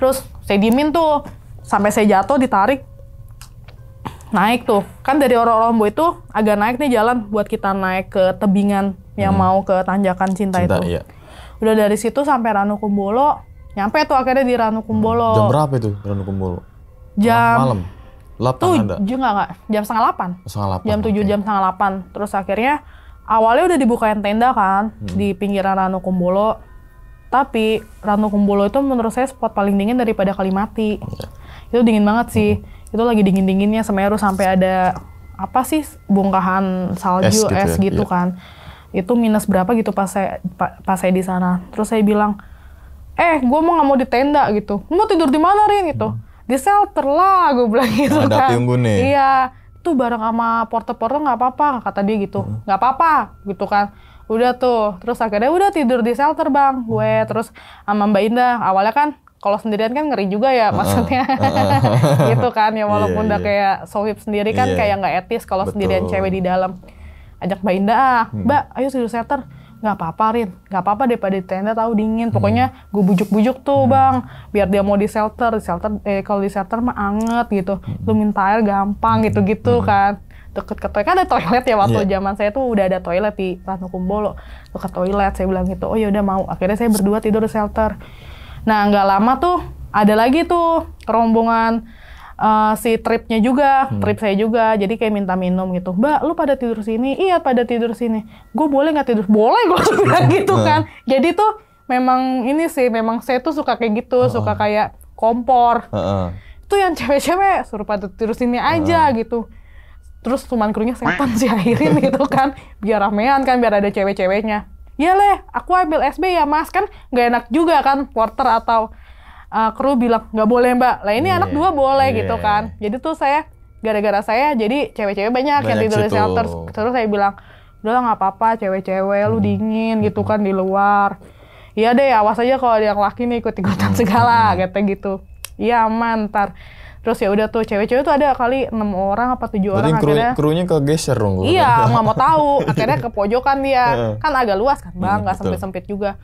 terus saya diemin tuh sampai saya jatuh ditarik naik tuh kan dari orang rombo itu agak naik nih jalan buat kita naik ke tebingan yang hmm. mau ke tanjakan cinta, cinta itu. Iya. Udah dari situ sampai Ranu Kumbolo, nyampe tuh akhirnya di Ranu hmm. Kumbolo. Jam berapa itu Ranu Jam malam. Delapan ada. Tujuh nggak nggak? Jam setengah delapan. Setengah delapan. Jam tujuh jam setengah delapan. Terus akhirnya awalnya udah dibukain tenda kan hmm. di pinggiran Ranu Kumbolo. Tapi Ranu Kumbolo itu menurut saya spot paling dingin daripada Kalimati. Yeah. Itu dingin banget sih. Hmm. Itu lagi dingin dinginnya Semeru sampai ada apa sih bongkahan salju es gitu, es ya? gitu iya. kan itu minus berapa gitu pas saya pas saya di sana terus saya bilang eh gue mau nggak mau di tenda gitu mau tidur di mana Rin gitu hmm. di shelter lah gue bilang gitu nah, kan nih. iya tuh bareng sama porter-porter nggak apa-apa kata dia gitu hmm. nggak hmm. apa-apa gitu kan udah tuh terus akhirnya udah tidur di shelter bang gue hmm. terus sama Mbak Indah awalnya kan kalau sendirian kan ngeri juga ya uh, maksudnya uh, uh, <laughs> gitu kan ya walaupun yeah, udah yeah. Iya. kayak sohib sendiri kan yeah. kayak nggak etis kalau sendirian cewek di dalam ajak Mbak Indah ah, hmm. Mbak ayo tidur setter nggak apa-apa Rin, nggak apa-apa deh pada tenda tahu dingin. Hmm. Pokoknya gue bujuk-bujuk tuh hmm. bang, biar dia mau di shelter, di shelter eh kalau di shelter mah anget gitu. Hmm. Lu minta air gampang gitu-gitu hmm. kan. Deket ke toilet kan ada toilet ya waktu yeah. zaman saya tuh udah ada toilet di Ranu Kumbolo. deket ke toilet saya bilang gitu, oh ya udah mau. Akhirnya saya berdua tidur di shelter. Nah nggak lama tuh ada lagi tuh rombongan uh, si tripnya juga, hmm. trip saya juga. Jadi kayak minta minum gitu. Mbak, lu pada tidur sini? Iya, pada tidur sini. Gue boleh nggak tidur? Boleh gue <laughs> bilang gitu nah. kan. Jadi tuh memang ini sih, memang saya tuh suka kayak gitu, uh -uh. suka kayak kompor. Uh -uh. Itu yang cewek-cewek suruh pada tidur sini aja uh -uh. gitu. Terus cuman krunya setan sih <laughs> akhirin gitu kan. Biar ramean kan, biar ada cewek-ceweknya. Iya leh, aku ambil SB ya mas. Kan Gak enak juga kan porter atau uh, kru bilang nggak boleh mbak lah ini yeah. anak dua boleh yeah. gitu iya, kan iya. jadi tuh saya gara-gara saya jadi cewek-cewek banyak, banyak yang tidur di shelter terus saya bilang udah nggak apa-apa cewek-cewek lu hmm. dingin gitu hmm. gitu kan di luar iya deh awas aja kalau ada yang laki nih ikut ikutan hmm. segala gitu gitu iya mantar terus ya udah tuh cewek-cewek tuh ada kali enam orang apa tujuh orang kru, akhirnya krunya ke geser dong iya nggak mau tahu <laughs> akhirnya ke pojokan dia kan agak luas kan bang nggak hmm, sempit sempit juga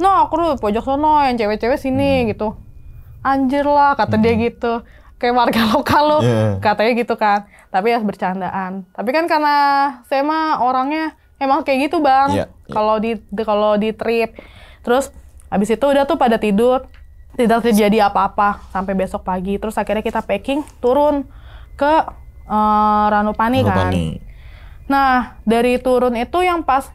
no kru pojok sono yang cewek-cewek sini hmm. gitu anjir lah kata hmm. dia gitu kayak warga <laughs> lokal lo yeah. Iya. katanya gitu kan tapi ya bercandaan tapi kan karena saya mah orangnya emang kayak gitu bang yeah, yeah. kalau di kalau di trip terus habis itu udah tuh pada tidur tidak terjadi apa-apa sampai besok pagi terus akhirnya kita packing turun ke uh, eh, Ranupani, Ranupani kan nah dari turun itu yang pas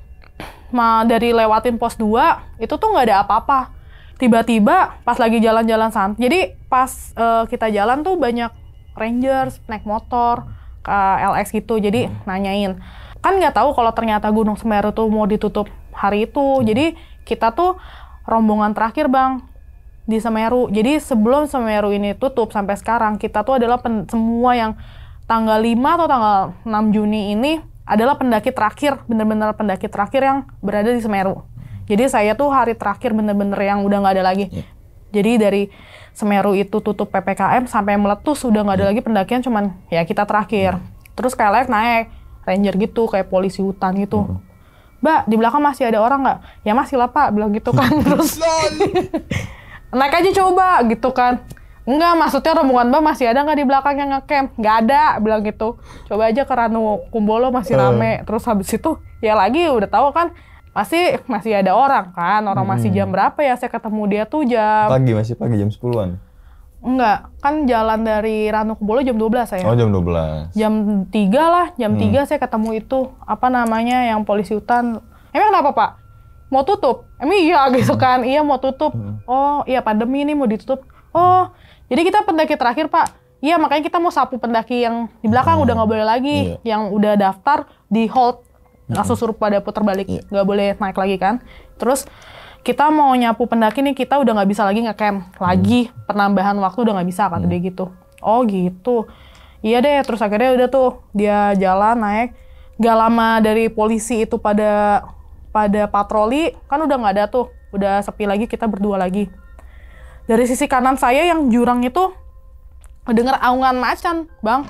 ma dari lewatin pos 2 itu tuh nggak ada apa-apa tiba-tiba pas lagi jalan-jalan santai jadi pas uh, kita jalan tuh banyak rangers naik motor ke LX gitu jadi hmm. nanyain kan nggak tahu kalau ternyata Gunung Semeru tuh mau ditutup hari itu hmm. jadi kita tuh rombongan terakhir bang di Semeru jadi sebelum Semeru ini tutup sampai sekarang kita tuh adalah pen semua yang tanggal 5 atau tanggal 6 Juni ini adalah pendaki terakhir bener-bener pendaki terakhir yang berada di Semeru jadi saya tuh hari terakhir bener-bener yang udah nggak ada lagi. Ya. Jadi dari Semeru itu tutup PPKM sampai meletus udah nggak ada ya. lagi pendakian cuman ya kita terakhir. Ya. Terus kayak naik ranger gitu kayak polisi hutan gitu. Iya. Mbak, di belakang masih ada orang nggak? Ya masih lah Pak, bilang gitu kan. <laughs> Terus naik aja coba gitu kan. Enggak, maksudnya rombongan Mbak masih ada nggak di belakang yang ngecamp? Nggak ada, bilang gitu. Coba aja ke Ranu Kumbolo masih iya. rame. Terus habis itu ya lagi udah tahu kan pasti masih ada orang kan orang hmm. masih jam berapa ya saya ketemu dia tuh jam pagi masih pagi jam 10-an Enggak, kan jalan dari Ranu ke Bolo jam 12 saya. Oh, jam 12. Jam 3 lah, jam hmm. 3 saya ketemu itu apa namanya yang polisi hutan. Emang kenapa, Pak? Mau tutup? Emang iya <laughs> gitu kan. Iya mau tutup. Hmm. Oh, iya pandemi ini mau ditutup. Oh, jadi kita pendaki terakhir, Pak. Iya, makanya kita mau sapu pendaki yang di belakang hmm. udah nggak boleh lagi. Yeah. Yang udah daftar di hold langsung suruh pada putar balik iya. nggak yeah. boleh naik lagi kan terus kita mau nyapu pendaki nih kita udah nggak bisa lagi ngecamp lagi hmm. penambahan waktu udah nggak bisa kata hmm. dia mm. gitu oh gitu iya deh terus akhirnya udah tuh dia jalan naik gak lama dari polisi itu pada pada patroli kan udah nggak ada tuh udah sepi lagi kita berdua lagi dari sisi kanan saya yang jurang itu dengar aungan macan bang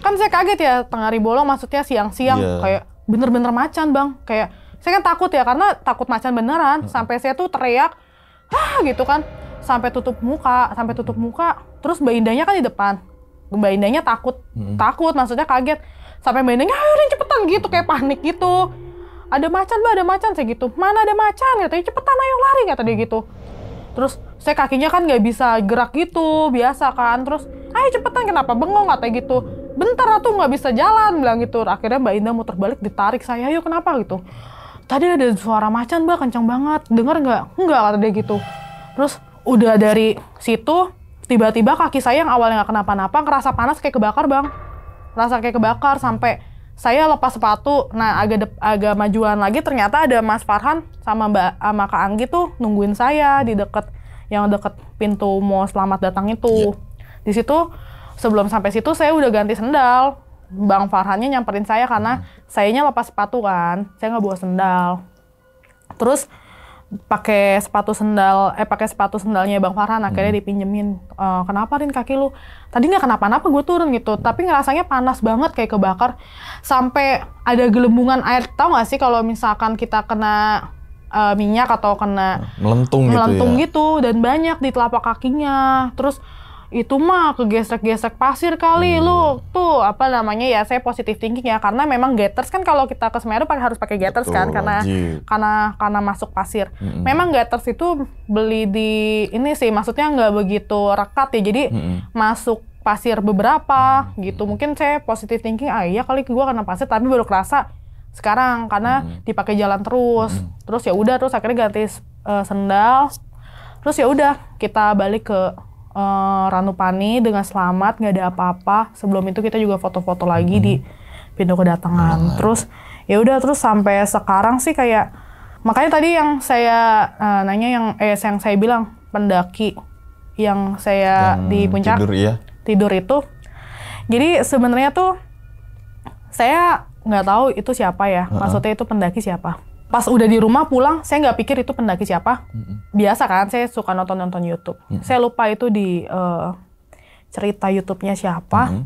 kan saya kaget ya tengah bolong maksudnya siang-siang yeah. kayak bener-bener macan bang kayak saya kan takut ya karena takut macan beneran sampai saya tuh teriak ah gitu kan sampai tutup muka sampai tutup muka terus mbak Indahnya kan di depan mbak Indahnya takut hmm. takut maksudnya kaget sampai mbak Indahnya ayo cepetan gitu kayak panik gitu ada macan mbak ada macan saya gitu mana ada macan ya katanya cepetan ayo lari kata dia gitu terus saya kakinya kan nggak bisa gerak gitu biasa kan terus ayo cepetan kenapa bengong katanya gitu bentar tuh nggak bisa jalan bilang gitu akhirnya mbak Indah muter balik ditarik saya yuk kenapa gitu tadi ada suara macan mbak kencang banget dengar nggak nggak kata dia gitu terus udah dari situ tiba-tiba kaki saya yang awalnya nggak kenapa-napa ngerasa panas kayak kebakar bang rasa kayak kebakar sampai saya lepas sepatu nah agak de- agak majuan lagi ternyata ada Mas Farhan sama Mbak sama Kak Anggi tuh nungguin saya di deket yang deket pintu mau selamat datang itu yeah. di situ sebelum sampai situ saya udah ganti sendal Bang Farhannya nyamperin saya karena hmm. sayanya lepas sepatu kan saya nggak bawa sendal terus pakai sepatu sendal eh pakai sepatu sendalnya bang Farhan hmm. akhirnya dipinjemin e, kenapa rin kaki lu tadi nggak kenapa-napa gue turun gitu tapi ngerasanya panas banget kayak kebakar sampai ada gelembungan air tau gak sih kalau misalkan kita kena uh, minyak atau kena melentung, melentung gitu, ya? gitu dan banyak di telapak kakinya terus itu mah kegesek-gesek pasir kali hmm. lu tuh apa namanya ya saya positive thinking ya karena memang getters kan kalau kita ke Semeru pakai harus pakai getters kan, Betul, kan karena wajib. karena karena masuk pasir hmm. memang getters itu beli di ini sih maksudnya nggak begitu rekat ya jadi hmm. masuk pasir beberapa hmm. gitu mungkin saya positive thinking ah iya kali gua kena pasir tapi baru kerasa sekarang karena hmm. dipakai jalan terus hmm. terus ya udah terus akhirnya ganti uh, sendal terus ya udah kita balik ke Eh, Ranupani dengan selamat nggak ada apa-apa sebelum itu kita juga foto-foto lagi hmm. di pintu kedatangan hmm. terus ya udah terus sampai sekarang sih kayak makanya tadi yang saya uh, nanya yang eh yang saya bilang pendaki yang saya yang di puncak tidur, ya? tidur itu jadi sebenarnya tuh saya nggak tahu itu siapa ya uh maksudnya itu pendaki siapa pas udah di rumah pulang saya nggak pikir itu pendaki siapa biasa kan saya suka nonton nonton YouTube mm. saya lupa itu di uh, cerita YouTube-nya siapa mm.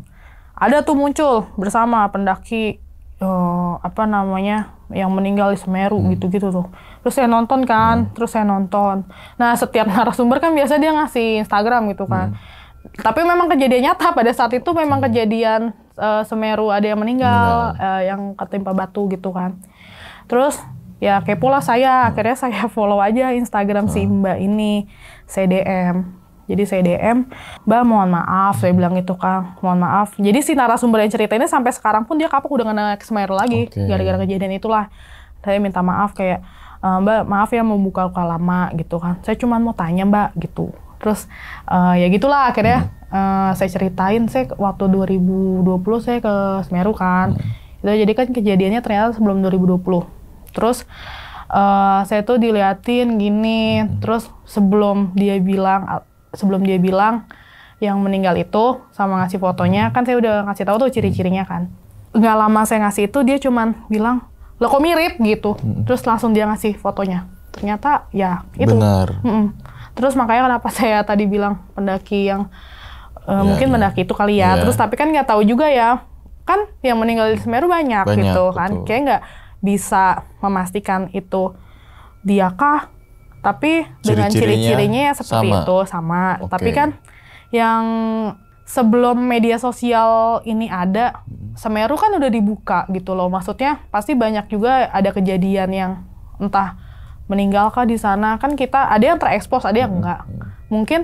ada tuh muncul bersama pendaki uh, apa namanya yang meninggal di Semeru mm. gitu gitu tuh terus saya nonton kan terus saya nonton nah setiap <laughs> narasumber kan biasa dia ngasih Instagram gitu kan tapi memang kejadian nyata pada saat itu memang kejadian uh, Semeru ada yang meninggal uh, yang ketimpa batu gitu kan terus ya kepo lah saya hmm. akhirnya saya <laughs> follow aja Instagram si hmm. Mbak ini CDM jadi saya DM Mbak mohon maaf saya bilang itu kan mohon maaf jadi si narasumber yang cerita ini sampai sekarang pun dia kapok udah nggak naik Semeru lagi gara gara-gara kejadian itulah saya minta maaf kayak eh, Mbak maaf ya mau buka luka lama gitu kan saya cuma mau tanya Mbak gitu terus uh, ya gitulah akhirnya hmm. uh, saya ceritain saya waktu 2020 saya ke Semeru kan hmm. jadi kan kejadiannya ternyata sebelum 2020 terus uh, saya tuh diliatin gini hmm. terus sebelum dia bilang sebelum dia bilang yang meninggal itu sama ngasih fotonya hmm. kan saya udah ngasih tahu tuh ciri-cirinya kan nggak lama saya ngasih itu dia cuman bilang lo kok mirip gitu hmm. terus langsung dia ngasih fotonya ternyata ya itu benar Hmm. terus makanya kenapa saya tadi bilang pendaki yang uh, ya, mungkin ya. pendaki itu kali ya, ya. terus tapi kan nggak tahu juga ya kan yang meninggal di Semeru banyak, banyak gitu kan betul. kayak nggak bisa memastikan itu dia kah tapi Ciri dengan ciri-cirinya ya seperti sama. itu sama. Okay. Tapi kan yang sebelum media sosial ini ada, hmm. Semeru kan udah dibuka gitu loh. Maksudnya pasti banyak juga ada kejadian yang entah meninggalkah di sana. Kan kita ada yang terekspos, ada yang hmm. enggak. Mungkin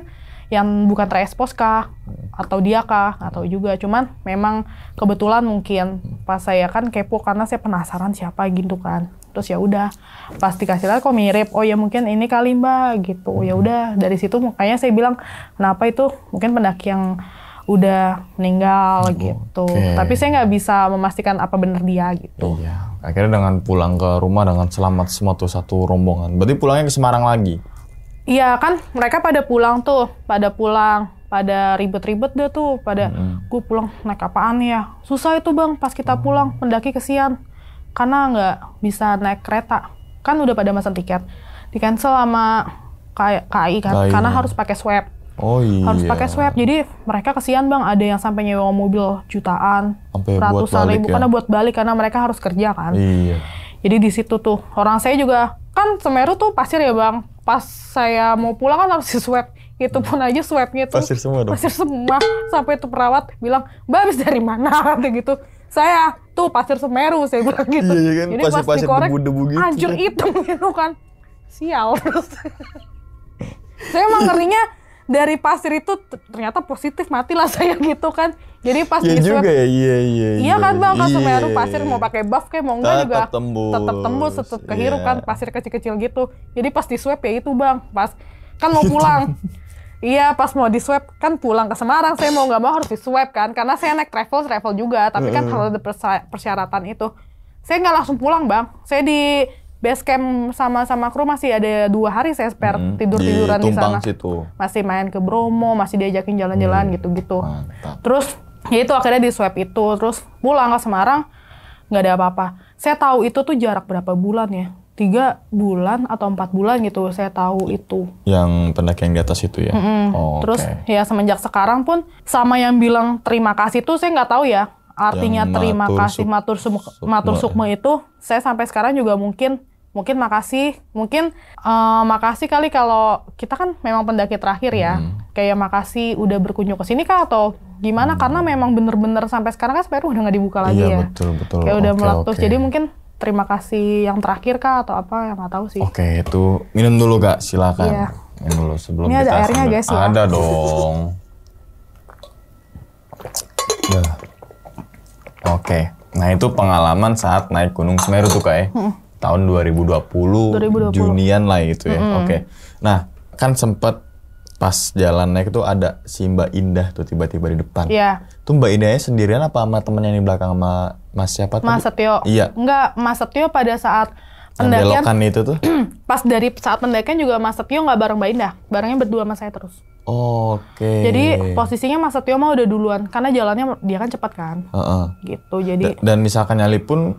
yang bukan terekspos kah atau dia kah atau juga cuman memang kebetulan mungkin pas saya kan kepo karena saya penasaran siapa gitu kan terus ya udah pasti dikasih lihat kok mirip oh ya mungkin ini kali mbak gitu ya hmm. udah dari situ makanya saya bilang kenapa itu mungkin pendaki yang udah meninggal oh, gitu okay. tapi saya nggak bisa memastikan apa bener dia gitu iya. akhirnya dengan pulang ke rumah dengan selamat semua tuh satu rombongan berarti pulangnya ke Semarang lagi Iya kan mereka pada pulang tuh, pada pulang, pada ribet-ribet deh tuh, pada hmm. gue pulang naik apaan ya. Susah itu bang, pas kita mm. pulang pendaki kesian, karena nggak bisa naik kereta. Kan udah pada masa tiket, di cancel sama KAI kan, karena harus pakai swab. Oh iya. Harus pakai swab. Jadi mereka kesian bang, ada yang sampai nyewa mobil jutaan, sampai ratusan balik, ribu ya? karena buat balik karena mereka harus kerja kan. Iya. Jadi di situ tuh orang saya juga kan Semeru tuh pasir ya bang pas saya mau pulang kan harus swab itu pun aja swabnya tuh pasir semua dong pasir semua sampai itu perawat bilang mbak habis dari mana <laughs> kata gitu saya tuh pasir semeru saya bilang gitu iya, iya kan? jadi pasir, pas pasir dikorek debu gitu, anjir hitam <laughs> gitu kan sial <laughs> saya emang ngerinya dari pasir itu ternyata positif mati lah <laughs> saya gitu kan jadi pas ya di swab ya iya iya iya, iya kan bang kan iya, Semeru pasir mau pakai buff kayak mau enggak juga tembus. tetap tembus tetap iya. kehirup yeah. kan pasir kecil-kecil gitu jadi pas di swab ya itu bang pas kan mau <laughs> pulang Iya, pas mau di swab kan pulang ke Semarang, saya mau nggak mau harus di swab kan, karena saya naik travel travel juga, tapi kan harus ada persyaratan itu, saya nggak langsung pulang bang, saya di base camp sama sama kru masih ada dua hari saya spare hmm, tidur tiduran di, di sana situ. masih main ke Bromo masih diajakin jalan-jalan hmm, gitu gitu terus ya itu akhirnya di swab itu terus pulang ke Semarang nggak ada apa-apa saya tahu itu tuh jarak berapa bulan ya tiga bulan atau empat bulan gitu saya tahu itu yang pendek yang di atas itu ya mm -hmm. oh, terus okay. ya semenjak sekarang pun sama yang bilang terima kasih tuh saya nggak tahu ya artinya yang terima matur kasih suk matur suk matur sukma ya. itu saya sampai sekarang juga mungkin mungkin makasih mungkin uh, makasih kali kalau kita kan memang pendaki terakhir ya hmm. kayak makasih udah berkunjung ke sini kah atau gimana hmm. karena memang bener-bener sampai sekarang kan Semeru udah nggak dibuka lagi iya, ya betul, betul. kayak okay, udah meletus okay. jadi mungkin terima kasih yang terakhir kah atau apa yang nggak tahu sih oke okay, itu minum dulu kak silakan yeah. minum dulu sebelum ini kita ada airnya guys ya ada dong ya. oke okay. nah itu pengalaman saat naik gunung Semeru tuh kayak ya. hmm tahun 2020, 2020. Junian lah gitu ya. Mm Oke. Okay. Nah, kan sempat pas jalan naik tuh ada si Mbak Indah tuh tiba-tiba di depan. Iya. Yeah. Tuh Mbak Indahnya sendirian apa sama temennya di belakang sama Mas siapa Mas Setio. Iya. Enggak, Mas Setio pada saat pendakian itu tuh. <clears throat> pas dari saat pendakian juga Mas Setio nggak bareng Mbak Indah, barengnya berdua sama saya terus. Oke. Okay. Jadi posisinya Mas Setio mah udah duluan karena jalannya dia kan cepat kan. Uh -uh. Gitu. Jadi da dan misalkan nyali pun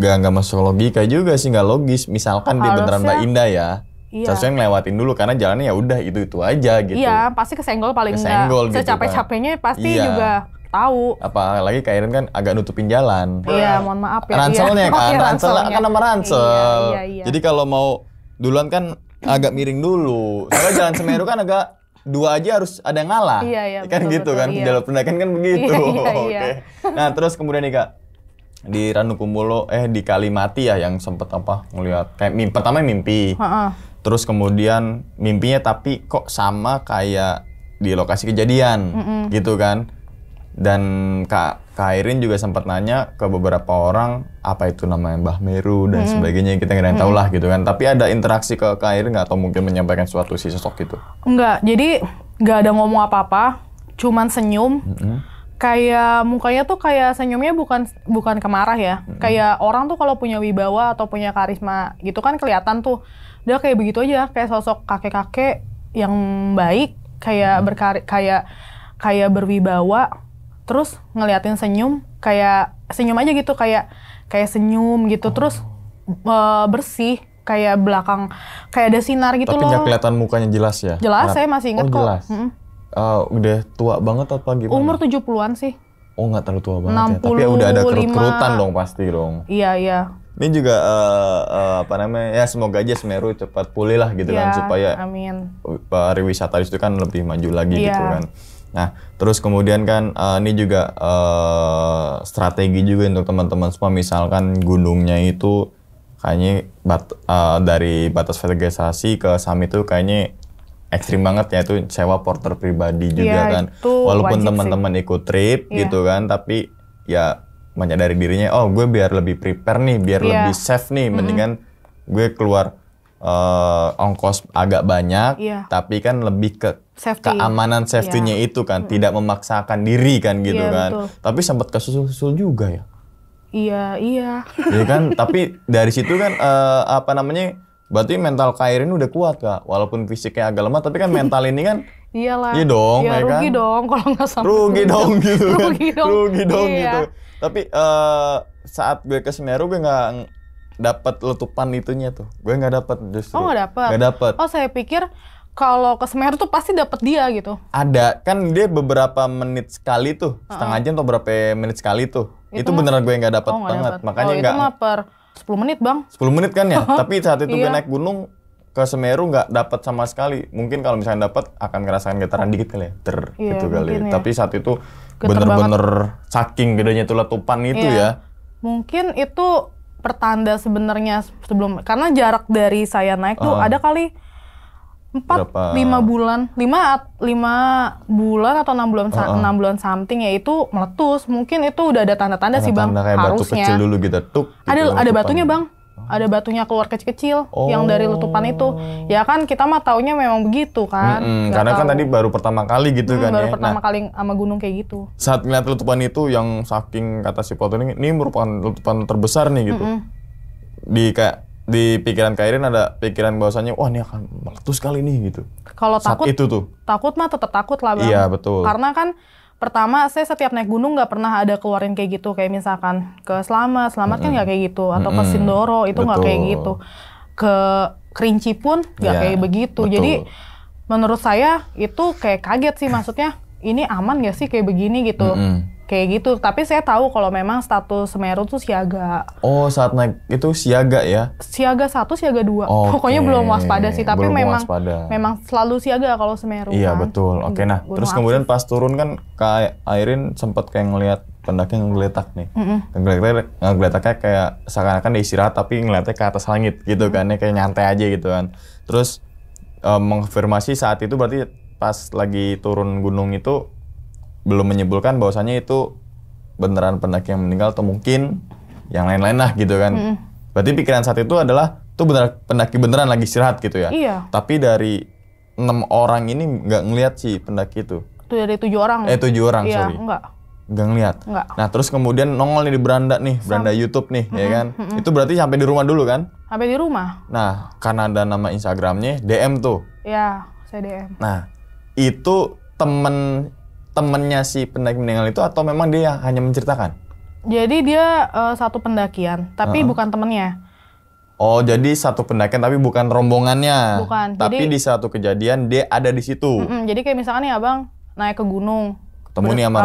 gak nggak masuk logika juga sih nggak logis misalkan Harusnya, di beneran Mbak Indah ya Iya. Seharusnya ngelewatin dulu karena jalannya ya udah itu itu aja gitu. Iya, pasti kesenggol paling kesenggol Gitu, capek capeknya pasti iya. juga tahu. Apalagi Kairin kan agak nutupin jalan. Iya, mohon maaf ya. Ranselnya iya. kan, <laughs> ransel kan nama ransel. Iya, iya, iya. Jadi kalau mau duluan kan agak miring dulu. Soalnya jalan Semeru kan agak dua aja harus ada yang ngalah. Iya, iya, kan betul, gitu betul, kan, iya. jalur pendakian kan <laughs> iya, begitu. Iya, iya, iya. Oke. Nah, terus kemudian nih Kak, di Ranu Kumbolo eh di Kalimati ya yang sempet apa ngelihat kayak mimpi pertama mimpi Ha-ha. terus kemudian mimpinya tapi kok sama kayak di lokasi kejadian Mm-mm. gitu kan dan kak Kairin juga sempat nanya ke beberapa orang apa itu namanya Mbah Meru dan mm-hmm. sebagainya kita nggak ada tahu lah gitu kan tapi ada interaksi ke Kairin nggak atau mungkin menyampaikan suatu si sosok gitu enggak jadi nggak ada ngomong apa-apa cuman senyum mm-hmm kayak mukanya tuh kayak senyumnya bukan bukan kemarah ya. Hmm. Kayak orang tuh kalau punya wibawa atau punya karisma gitu kan kelihatan tuh. Dia kayak begitu aja, kayak sosok kakek-kakek yang baik, kayak hmm. berkari kayak kayak berwibawa. Terus ngeliatin senyum, kayak senyum aja gitu, kayak kayak senyum gitu. Terus uh, bersih, kayak belakang kayak ada sinar gitu Tapi loh. Tapi kelihatan mukanya jelas ya. Jelas, saya masih inget oh, kok. Jelas. Hmm uh, udah tua banget atau gimana? Umur 70-an sih. Oh nggak terlalu tua banget 65, ya. Tapi ya udah ada kerut-kerutan dong pasti dong. Iya, iya. Ini juga uh, uh, apa namanya ya semoga aja Semeru cepat pulih lah gitu yeah, kan iya, supaya amin. pariwisata itu kan lebih maju lagi yeah. gitu kan. Nah, terus kemudian kan uh, ini juga uh, strategi juga untuk teman-teman semua misalkan gunungnya itu kayaknya bat, uh, dari batas vegetasi ke summit itu kayaknya ekstrim banget ya itu sewa porter pribadi juga iya, kan walaupun teman-teman ikut trip ya. gitu kan tapi ya menyadari dirinya oh gue biar lebih prepare nih biar ya. lebih safe nih mendingan gue keluar uh, ongkos agak banyak ya. tapi kan lebih ke Safety. keamanan iya. safety-nya ya. itu kan mm. tidak memaksakan diri kan gitu ya, kan betul. tapi sempat kesusul-susul juga ya iya iya ya kan tapi dari situ kan uh, apa namanya Berarti mental Kairin udah kuat kak, walaupun fisiknya agak lemah, tapi kan mental ini kan <laughs> Iyalah. Iya dong, iya, ya, rugi kan? dong kalau nggak sampai rugi gitu. dong <laughs> gitu kan. Rugi dong, rugi dong iya. gitu. Tapi uh, saat gue ke Semeru gue nggak dapat letupan itunya tuh. Gue nggak dapat justru. Oh nggak dapat. Nggak dapat. Oh saya pikir kalau ke Semeru tuh pasti dapat dia gitu. Ada, kan dia beberapa menit sekali tuh, setengah uh -uh. jam atau berapa menit sekali tuh. Itu, itu beneran gue nggak dapat oh, banget, dapet. makanya oh, nggak. Oh, gak, 10 menit bang 10 menit kan ya <laughs> tapi saat itu iya. gue naik gunung ke Semeru nggak dapat sama sekali mungkin kalau misalnya dapat akan ngerasain getaran dikit kali ya ter iya, gitu kali ya. ya. tapi saat itu bener-bener saking gedenya itu letupan itu iya. ya mungkin itu pertanda sebenarnya sebelum karena jarak dari saya naik tuh ah. ada kali empat lima bulan lima lima bulan atau enam bulan uh -uh. enam bulan something ya itu meletus mungkin itu udah ada tanda-tanda sih bang kayak harusnya batu kecil dulu gitu tuk gitu ada letupan. ada batunya bang oh. ada batunya keluar kecil-kecil oh. yang dari oh. letupan itu. Ya kan kita mah taunya memang begitu kan. Mm -hmm. Karena kan tahu. kan tadi baru pertama kali gitu hmm, kan ya. baru ya. pertama nah, kali sama gunung kayak gitu. Saat melihat letupan itu yang saking kata si foto ini, ini merupakan letupan terbesar nih gitu. Mm -hmm. Di kayak di pikiran Kairin ada pikiran bahwasannya wah ini akan meletus kali ini gitu. Kalau takut itu tuh. Takut mah tetap takut lah bang. Iya betul. Karena kan pertama saya setiap naik gunung nggak pernah ada keluarin kayak gitu kayak misalkan ke Selamat, Selamat mm -hmm. kan nggak kayak gitu atau mm -hmm. ke Sindoro itu nggak kayak gitu. Ke Kerinci pun nggak yeah, kayak begitu. Betul. Jadi menurut saya itu kayak kaget sih maksudnya ini aman gak sih kayak begini gitu. Mm -hmm kayak gitu. Tapi saya tahu kalau memang status Semeru tuh siaga. Oh, saat naik itu siaga ya? Siaga satu, siaga dua. Okay. Pokoknya belum waspada sih, tapi belum memang waspada. memang selalu siaga kalau Semeru. Iya, kan? betul. Oke, okay, gitu. nah Gunung terus aktif. kemudian pas turun kan kayak Airin sempat kayak ngelihat pendaki ngeletak nih. Mm-hmm. Ngeletaknya, ngeletaknya kayak seakan-akan istirahat tapi ngeliatnya ke atas langit gitu mm-hmm. kan, ya, kayak nyantai aja gitu kan. Terus um, mengkonfirmasi saat itu berarti pas lagi turun gunung itu belum menyimpulkan bahwasannya itu beneran pendaki yang meninggal atau mungkin yang lain-lain lah gitu kan. Mm. Berarti pikiran saat itu adalah tuh bener pendaki beneran lagi istirahat gitu ya. Iya. Tapi dari enam orang ini nggak ngelihat si pendaki itu. Itu dari tujuh orang. Eh tujuh orang iya, sorry. Enggak. Nggak ngelihat. Enggak. Nah terus kemudian nongol nih di beranda nih, Sam beranda YouTube nih, mm -hmm, ya kan. Mm -hmm. Itu berarti sampai di rumah dulu kan? Sampai di rumah. Nah karena ada nama Instagramnya, DM tuh. Iya, saya DM. Nah itu temen temennya si pendaki meninggal itu atau memang dia hanya menceritakan? Jadi dia uh, satu pendakian, tapi uh -huh. bukan temennya. Oh, jadi satu pendakian tapi bukan rombongannya. Bukan. Tapi jadi, di satu kejadian dia ada di situ. Mm -mm, jadi kayak misalnya nih abang naik ke gunung. Ketemu nih sama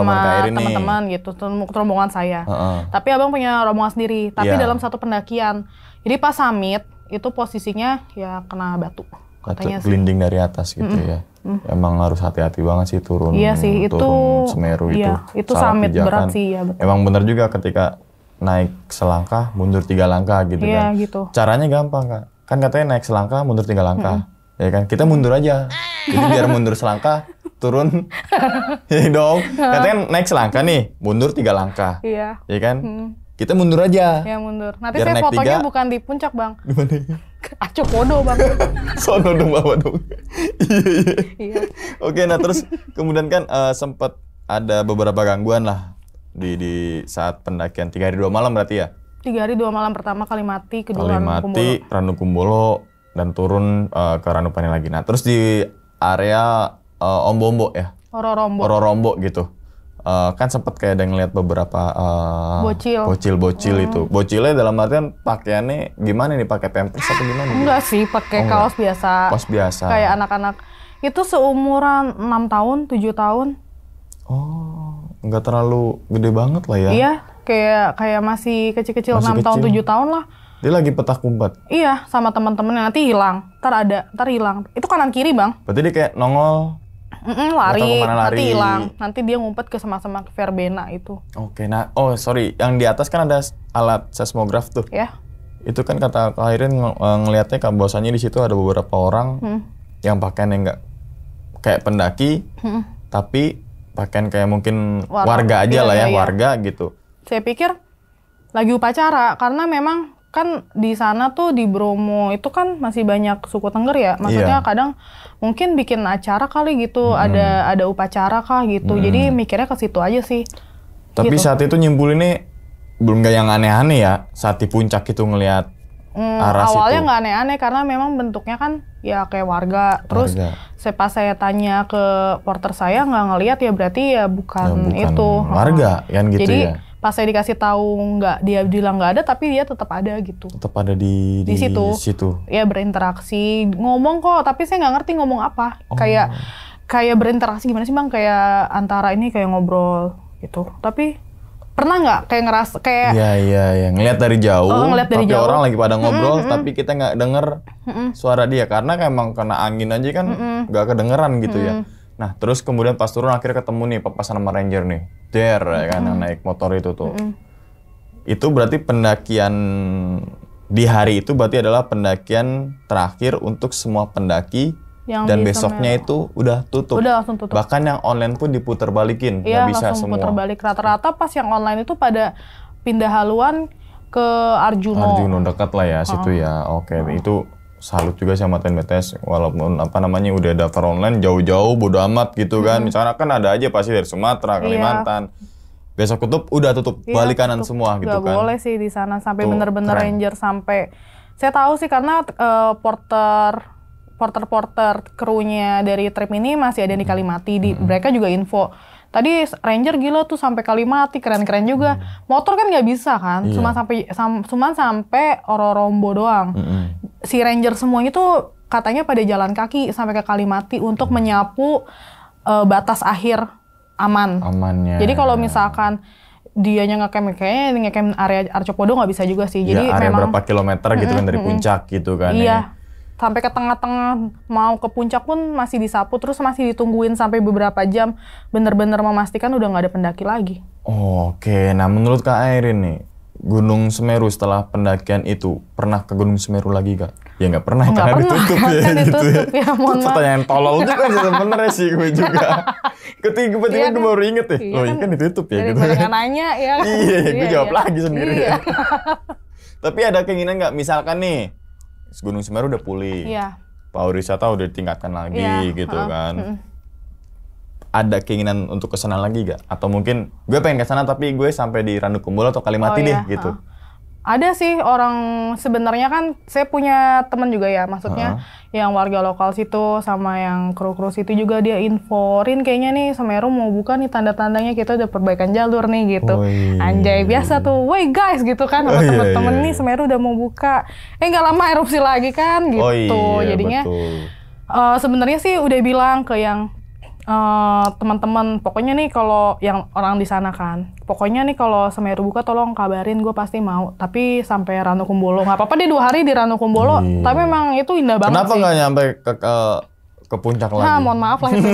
Teman-teman gitu, rombongan saya. Uh -uh. Tapi abang punya rombongan sendiri, tapi yeah. dalam satu pendakian. Jadi pas summit itu posisinya ya kena batu katanya gelinding dari atas gitu mm -mm. ya. Mm. Emang harus hati-hati banget sih turun. Iya sih, itu Semeru itu. Iya, itu summit pijakan. berat sih ya. Betul. Emang benar juga ketika naik selangkah, mundur tiga langkah gitu iya, kan. gitu. Caranya gampang kak. Kan katanya naik selangkah, mundur tiga langkah. Mm Ya kan, kita mundur aja. Jadi biar mundur selangkah, turun. <laughs> ya dong. Katanya kan naik selangkah nih, mundur tiga langkah. Iya. Ya kan. Kita mundur aja. Ya mundur. Nanti Biar saya fotonya 3. bukan di puncak bang. Di mana? Ya? <laughs> Aco kodo bang. <laughs> Sono dong bawa dong. <laughs> Iya, iya iya. Oke nah terus kemudian kan uh, sempat ada beberapa gangguan lah di di saat pendakian tiga hari dua malam berarti ya? Tiga hari dua malam pertama kali mati kedua kali mati Ranu Kumbolo dan turun uh, ke Ranupani lagi. Nah terus di area uh, eh, Ombo Ombo ya? Ororombo. Ororombo gitu uh, kan sempat kayak ada ngeliat beberapa uh, bocil bocil bocil hmm. itu bocilnya dalam artian pakaiannya gimana nih pakai pampers atau gimana gitu? enggak sih pakai oh, kaos enggak. biasa kaos biasa kayak anak-anak itu seumuran 6 tahun 7 tahun oh nggak terlalu gede banget lah ya iya kayak kayak masih kecil-kecil enam 6 kecil. tahun 7 tahun lah dia lagi petak umpet. Iya, sama teman-temannya nanti hilang. Ntar ada, ntar hilang. Itu kanan kiri, Bang. Berarti dia kayak nongol Mm-mm, lari, lari, nanti hilang. Nanti dia ngumpet ke sama-sama verbena itu. Oke, okay, nah, oh sorry, yang di atas kan ada alat seismograf tuh. Ya. Yeah. Itu kan kata akhirin ng- eh, ngelihatnya kan bahwasannya di situ ada beberapa orang hmm. yang pakaian yang enggak kayak pendaki, hmm. tapi pakaian kayak mungkin warga, warga aja iya, lah ya, iya, iya. warga gitu. Saya pikir lagi upacara karena memang kan di sana tuh di Bromo itu kan masih banyak suku Tengger ya. Maksudnya yeah. kadang mungkin bikin acara kali gitu, hmm. ada ada upacara kah gitu. Hmm. Jadi mikirnya ke situ aja sih. Tapi gitu. saat itu nyimpul ini belum gak yang aneh-aneh ya. Saat di puncak itu ngelihat Hmm, arah awalnya nggak aneh-aneh karena memang bentuknya kan ya kayak warga. Terus saya pas saya tanya ke porter saya nggak ngelihat ya berarti ya bukan, ya, bukan itu. Warga kan gitu Jadi, ya pas saya dikasih tahu nggak dia bilang nggak ada tapi dia tetap ada gitu tetap ada di di, di situ. situ ya berinteraksi ngomong kok tapi saya nggak ngerti ngomong apa oh. kayak kayak berinteraksi gimana sih bang kayak antara ini kayak ngobrol gitu tapi pernah nggak kayak ngeras kayak Iya iya iya ngelihat dari jauh oh, ngeliat dari tapi jauh. orang lagi pada ngobrol mm -mm. tapi kita nggak denger mm -mm. suara dia karena emang kena angin aja kan nggak mm -mm. kedengeran gitu mm -mm. ya Nah, terus kemudian pas turun akhirnya ketemu nih papasan sama ranger nih. Der mm -hmm. kan yang naik motor itu tuh. Mm -hmm. Itu berarti pendakian di hari itu berarti adalah pendakian terakhir untuk semua pendaki yang dan besoknya itu udah tutup. Udah langsung tutup. Bahkan yang online pun diputar balikin, iya, bisa langsung semua. putar balik rata-rata pas yang online itu pada pindah haluan ke Arjuno. Arjuno dekat lah ya uh situ ya. Oke, okay. uh itu salut juga sih sama TNBTS walaupun apa namanya udah daftar online jauh-jauh bodo amat gitu kan. Hmm. Misalnya kan ada aja pasti dari Sumatera, iya. Kalimantan. Iya. Besok tutup udah tutup iya, balik kanan tutup. semua gitu Gak kan. boleh sih di sana sampai bener-bener ranger sampai saya tahu sih karena uh, porter porter-porter krunya dari trip ini masih ada di Kalimati. Di, hmm. Mereka juga info Tadi Ranger gila tuh sampai kali mati, keren-keren juga. Hmm. Motor kan nggak bisa kan, yeah. cuma sampai sam, cuma sampai Ororombo doang. Hmm. Si Ranger semuanya tuh katanya pada jalan kaki sampai ke kali mati untuk menyapu uh, batas akhir aman. Amannya. Jadi kalau misalkan dianya ngekem kayaknya kayak area Arcopodo nggak bisa juga sih. Iya, Jadi ya, area memang berapa kilometer gitu kan dari puncak gitu kan. Iya. Ya sampai ke tengah-tengah mau ke puncak pun masih disapu terus masih ditungguin sampai beberapa jam bener-bener memastikan udah nggak ada pendaki lagi. Oke, nah menurut Kak Airin nih Gunung Semeru setelah pendakian itu pernah ke Gunung Semeru lagi gak? Ya nggak pernah Nggak karena pernah, ditutup kan ya kan gitu ya. ditutup, ya. ya itu pertanyaan tolol juga sebenarnya sih gue juga. <laughs> Ketika kebetulan tiba iya gue kan? baru inget ya, iya, oh iya kan ditutup ya gitu. Iya kan. nanya ya. iya, gue iya, jawab lagi sendiri ya. <laughs> Tapi ada keinginan nggak misalkan nih Gunung Semeru udah pulih. Iya. Pariwisata udah ditingkatkan lagi iya. gitu uh, kan. Ada keinginan untuk kesana lagi gak? Atau mungkin gue pengen kesana tapi gue sampai di Randu Kumbul atau Kalimati oh, deh iya. gitu. Uh ada sih orang sebenarnya kan saya punya teman juga ya maksudnya uh. yang warga lokal situ sama yang kru kru situ juga dia inforin kayaknya nih Semeru mau buka nih tanda tandanya kita udah perbaikan jalur nih gitu Woy. anjay biasa tuh woi guys gitu kan sama oh, temen temen iya, iya. nih iya. Semeru udah mau buka eh nggak lama erupsi lagi kan oh, gitu oh, iya, jadinya betul. Uh, sebenarnya sih udah bilang ke yang Eh, teman-teman pokoknya nih kalau yang orang di sana kan pokoknya nih kalau Semeru buka tolong kabarin gue pasti mau tapi sampai Ranu Kumbolo nggak apa-apa deh dua hari di Ranu Kumbolo hmm. tapi memang itu indah banget kenapa nggak nyampe ke, ke ke puncak nah, lagi. Nah, mohon maaf lah <laughs> itu.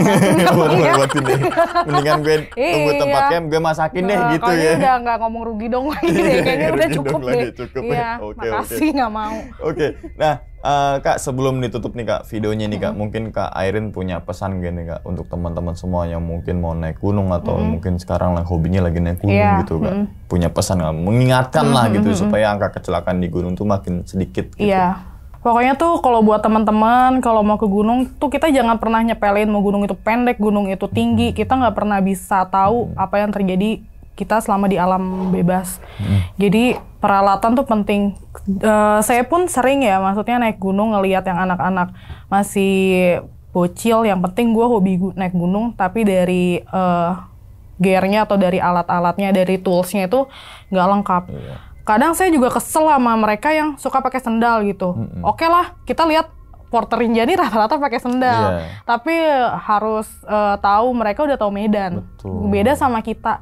Mendingan gue tunggu iya. tempat camp, gue masakin deh nah, gitu ya. Kalau udah nggak ngomong rugi dong lagi deh. Iya, kayaknya udah cukup deh. Ya. iya, ya. Oke, makasih nggak mau. Oke, nah uh, kak sebelum ditutup nih kak videonya nih kak, -hmm. mungkin kak Airin punya pesan gini kak untuk teman-teman semua yang mungkin mau naik gunung atau -hmm. mungkin sekarang lah hobinya lagi naik gunung yeah. gitu kak, -hmm. punya pesan kak, mengingatkan -hmm. lah gitu -hmm. supaya angka kecelakaan di gunung tuh makin sedikit. Gitu. Yeah. Pokoknya tuh kalau buat teman-teman kalau mau ke gunung tuh kita jangan pernah nyepelin mau gunung itu pendek, gunung itu tinggi. Kita nggak pernah bisa tahu apa yang terjadi kita selama di alam bebas. Hmm. Jadi peralatan tuh penting. Uh, saya pun sering ya, maksudnya naik gunung ngelihat yang anak-anak masih bocil. Yang penting gue hobi naik gunung, tapi dari uh, gearnya atau dari alat-alatnya, dari toolsnya itu nggak lengkap. Yeah. Kadang saya juga kesel sama mereka yang suka pakai sendal gitu. -hmm. Oke okay lah, kita lihat porter Rinjani rata-rata pakai sendal. Yeah. Tapi harus uh, tahu mereka udah tahu medan. Betul. Beda sama kita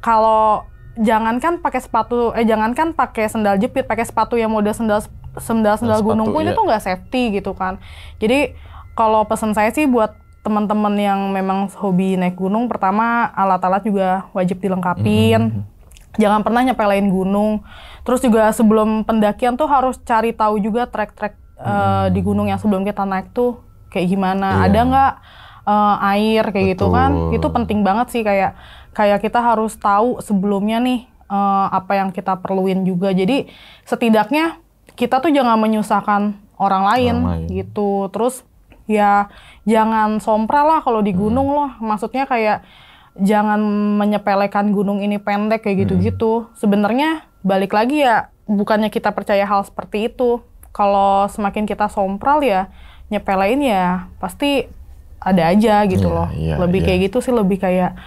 kalau jangankan pakai sepatu eh jangankan pakai sendal jepit pakai sepatu yang model sendal sendal sendal nah, gunung pun iya. itu nggak safety gitu kan jadi kalau pesan saya sih buat teman-teman yang memang hobi naik gunung pertama alat-alat juga wajib dilengkapin mm -hmm. jangan pernah nyepelin gunung terus juga sebelum pendakian tuh harus cari tahu juga trek-trek mm. uh, di gunung yang sebelum kita naik tuh kayak gimana yeah. ada nggak uh, air kayak Betul. gitu kan itu penting banget sih kayak kayak kita harus tahu sebelumnya nih uh, apa yang kita perluin juga. Jadi setidaknya kita tuh jangan menyusahkan orang lain, gitu. Terus ya jangan sompra lah kalau di hmm. gunung hmm. loh. Maksudnya kayak jangan menyepelekan gunung ini pendek kayak hmm. gitu-gitu. Hmm. Sebenarnya balik lagi ya bukannya kita percaya hal seperti itu. Kalau semakin kita sompral ya nyepelein ya pasti ada aja gitu yeah, loh. Yeah, lebih yeah. kayak gitu sih lebih kayak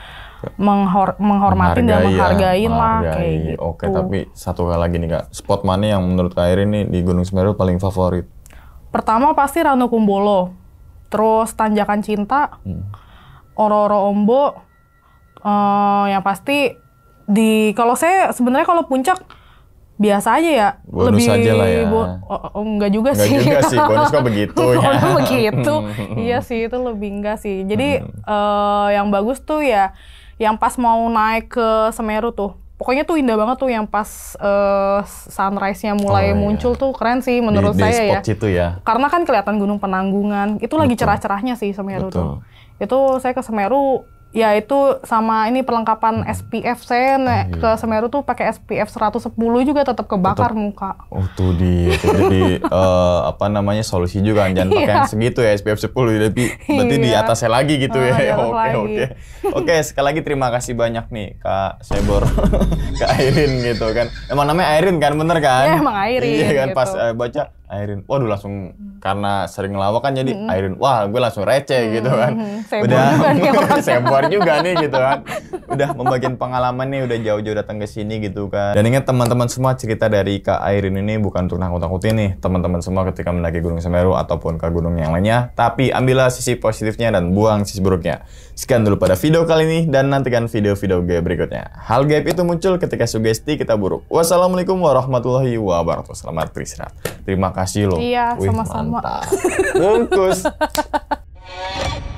menghor menghormatin dan menghargai ya, lah kayak gitu. Oke, tapi satu kali lagi nih Kak, spot mana yang menurut Kak Irin nih di Gunung Semeru paling favorit? Pertama pasti Ranu Kumbolo. Terus Tanjakan Cinta, hmm. Ororo Ombo, uh, yang pasti di kalau saya sebenarnya kalau puncak biasa aja ya bonus lebih aja lah ya. Bo oh, oh enggak juga enggak sih enggak juga sih bonus kan <laughs> begitu ya bonus begitu <laughs> iya sih itu lebih enggak sih jadi hmm. uh, yang bagus tuh ya yang pas mau naik ke Semeru tuh pokoknya tuh indah banget tuh yang pas uh, sunrise-nya mulai oh, iya. muncul tuh keren sih menurut di, saya di ya. spot ya. Itu ya. Karena kan kelihatan Gunung Penanggungan. Itu Betul. lagi cerah-cerahnya sih Semeru Betul. tuh. Itu saya ke Semeru ya itu sama ini perlengkapan SPF saya naik oh, iya. ke Semeru tuh pakai SPF 110 juga tetap kebakar tetep, muka. Oh tuh di itu jadi uh, <laughs> apa namanya solusi juga kan, jangan iya. pakai yang segitu ya SPF 10 ya, tapi berarti di iya. atasnya lagi gitu ah, ya. <laughs> Oke oke. Oke sekali lagi terima kasih banyak nih Kak Sebor <laughs> Kak Airin gitu kan. Emang namanya Airin kan bener kan? Ya, emang Airin. Iya kan gitu. pas uh, eh, baca Airin, waduh langsung hmm. karena sering ngelawak kan jadi hmm. Airin, wah gue langsung receh hmm. gitu kan. hmm. <laughs> udah juga <laughs> juga nih gitu kan. Udah membagian pengalaman nih udah jauh-jauh datang ke sini gitu kan. Dan ingat teman-teman semua cerita dari Kak Airin ini bukan untuk nakut-nakutin nih teman-teman semua ketika mendaki Gunung Semeru ataupun ke gunung yang lainnya, tapi ambillah sisi positifnya dan buang sisi buruknya. Sekian dulu pada video kali ini dan nantikan video-video gue berikutnya. Hal gaib itu muncul ketika sugesti kita buruk. Wassalamualaikum warahmatullahi wabarakatuh. Selamat beristirahat. Terima kasih loh. Iya, sama-sama. Bungkus. <laughs>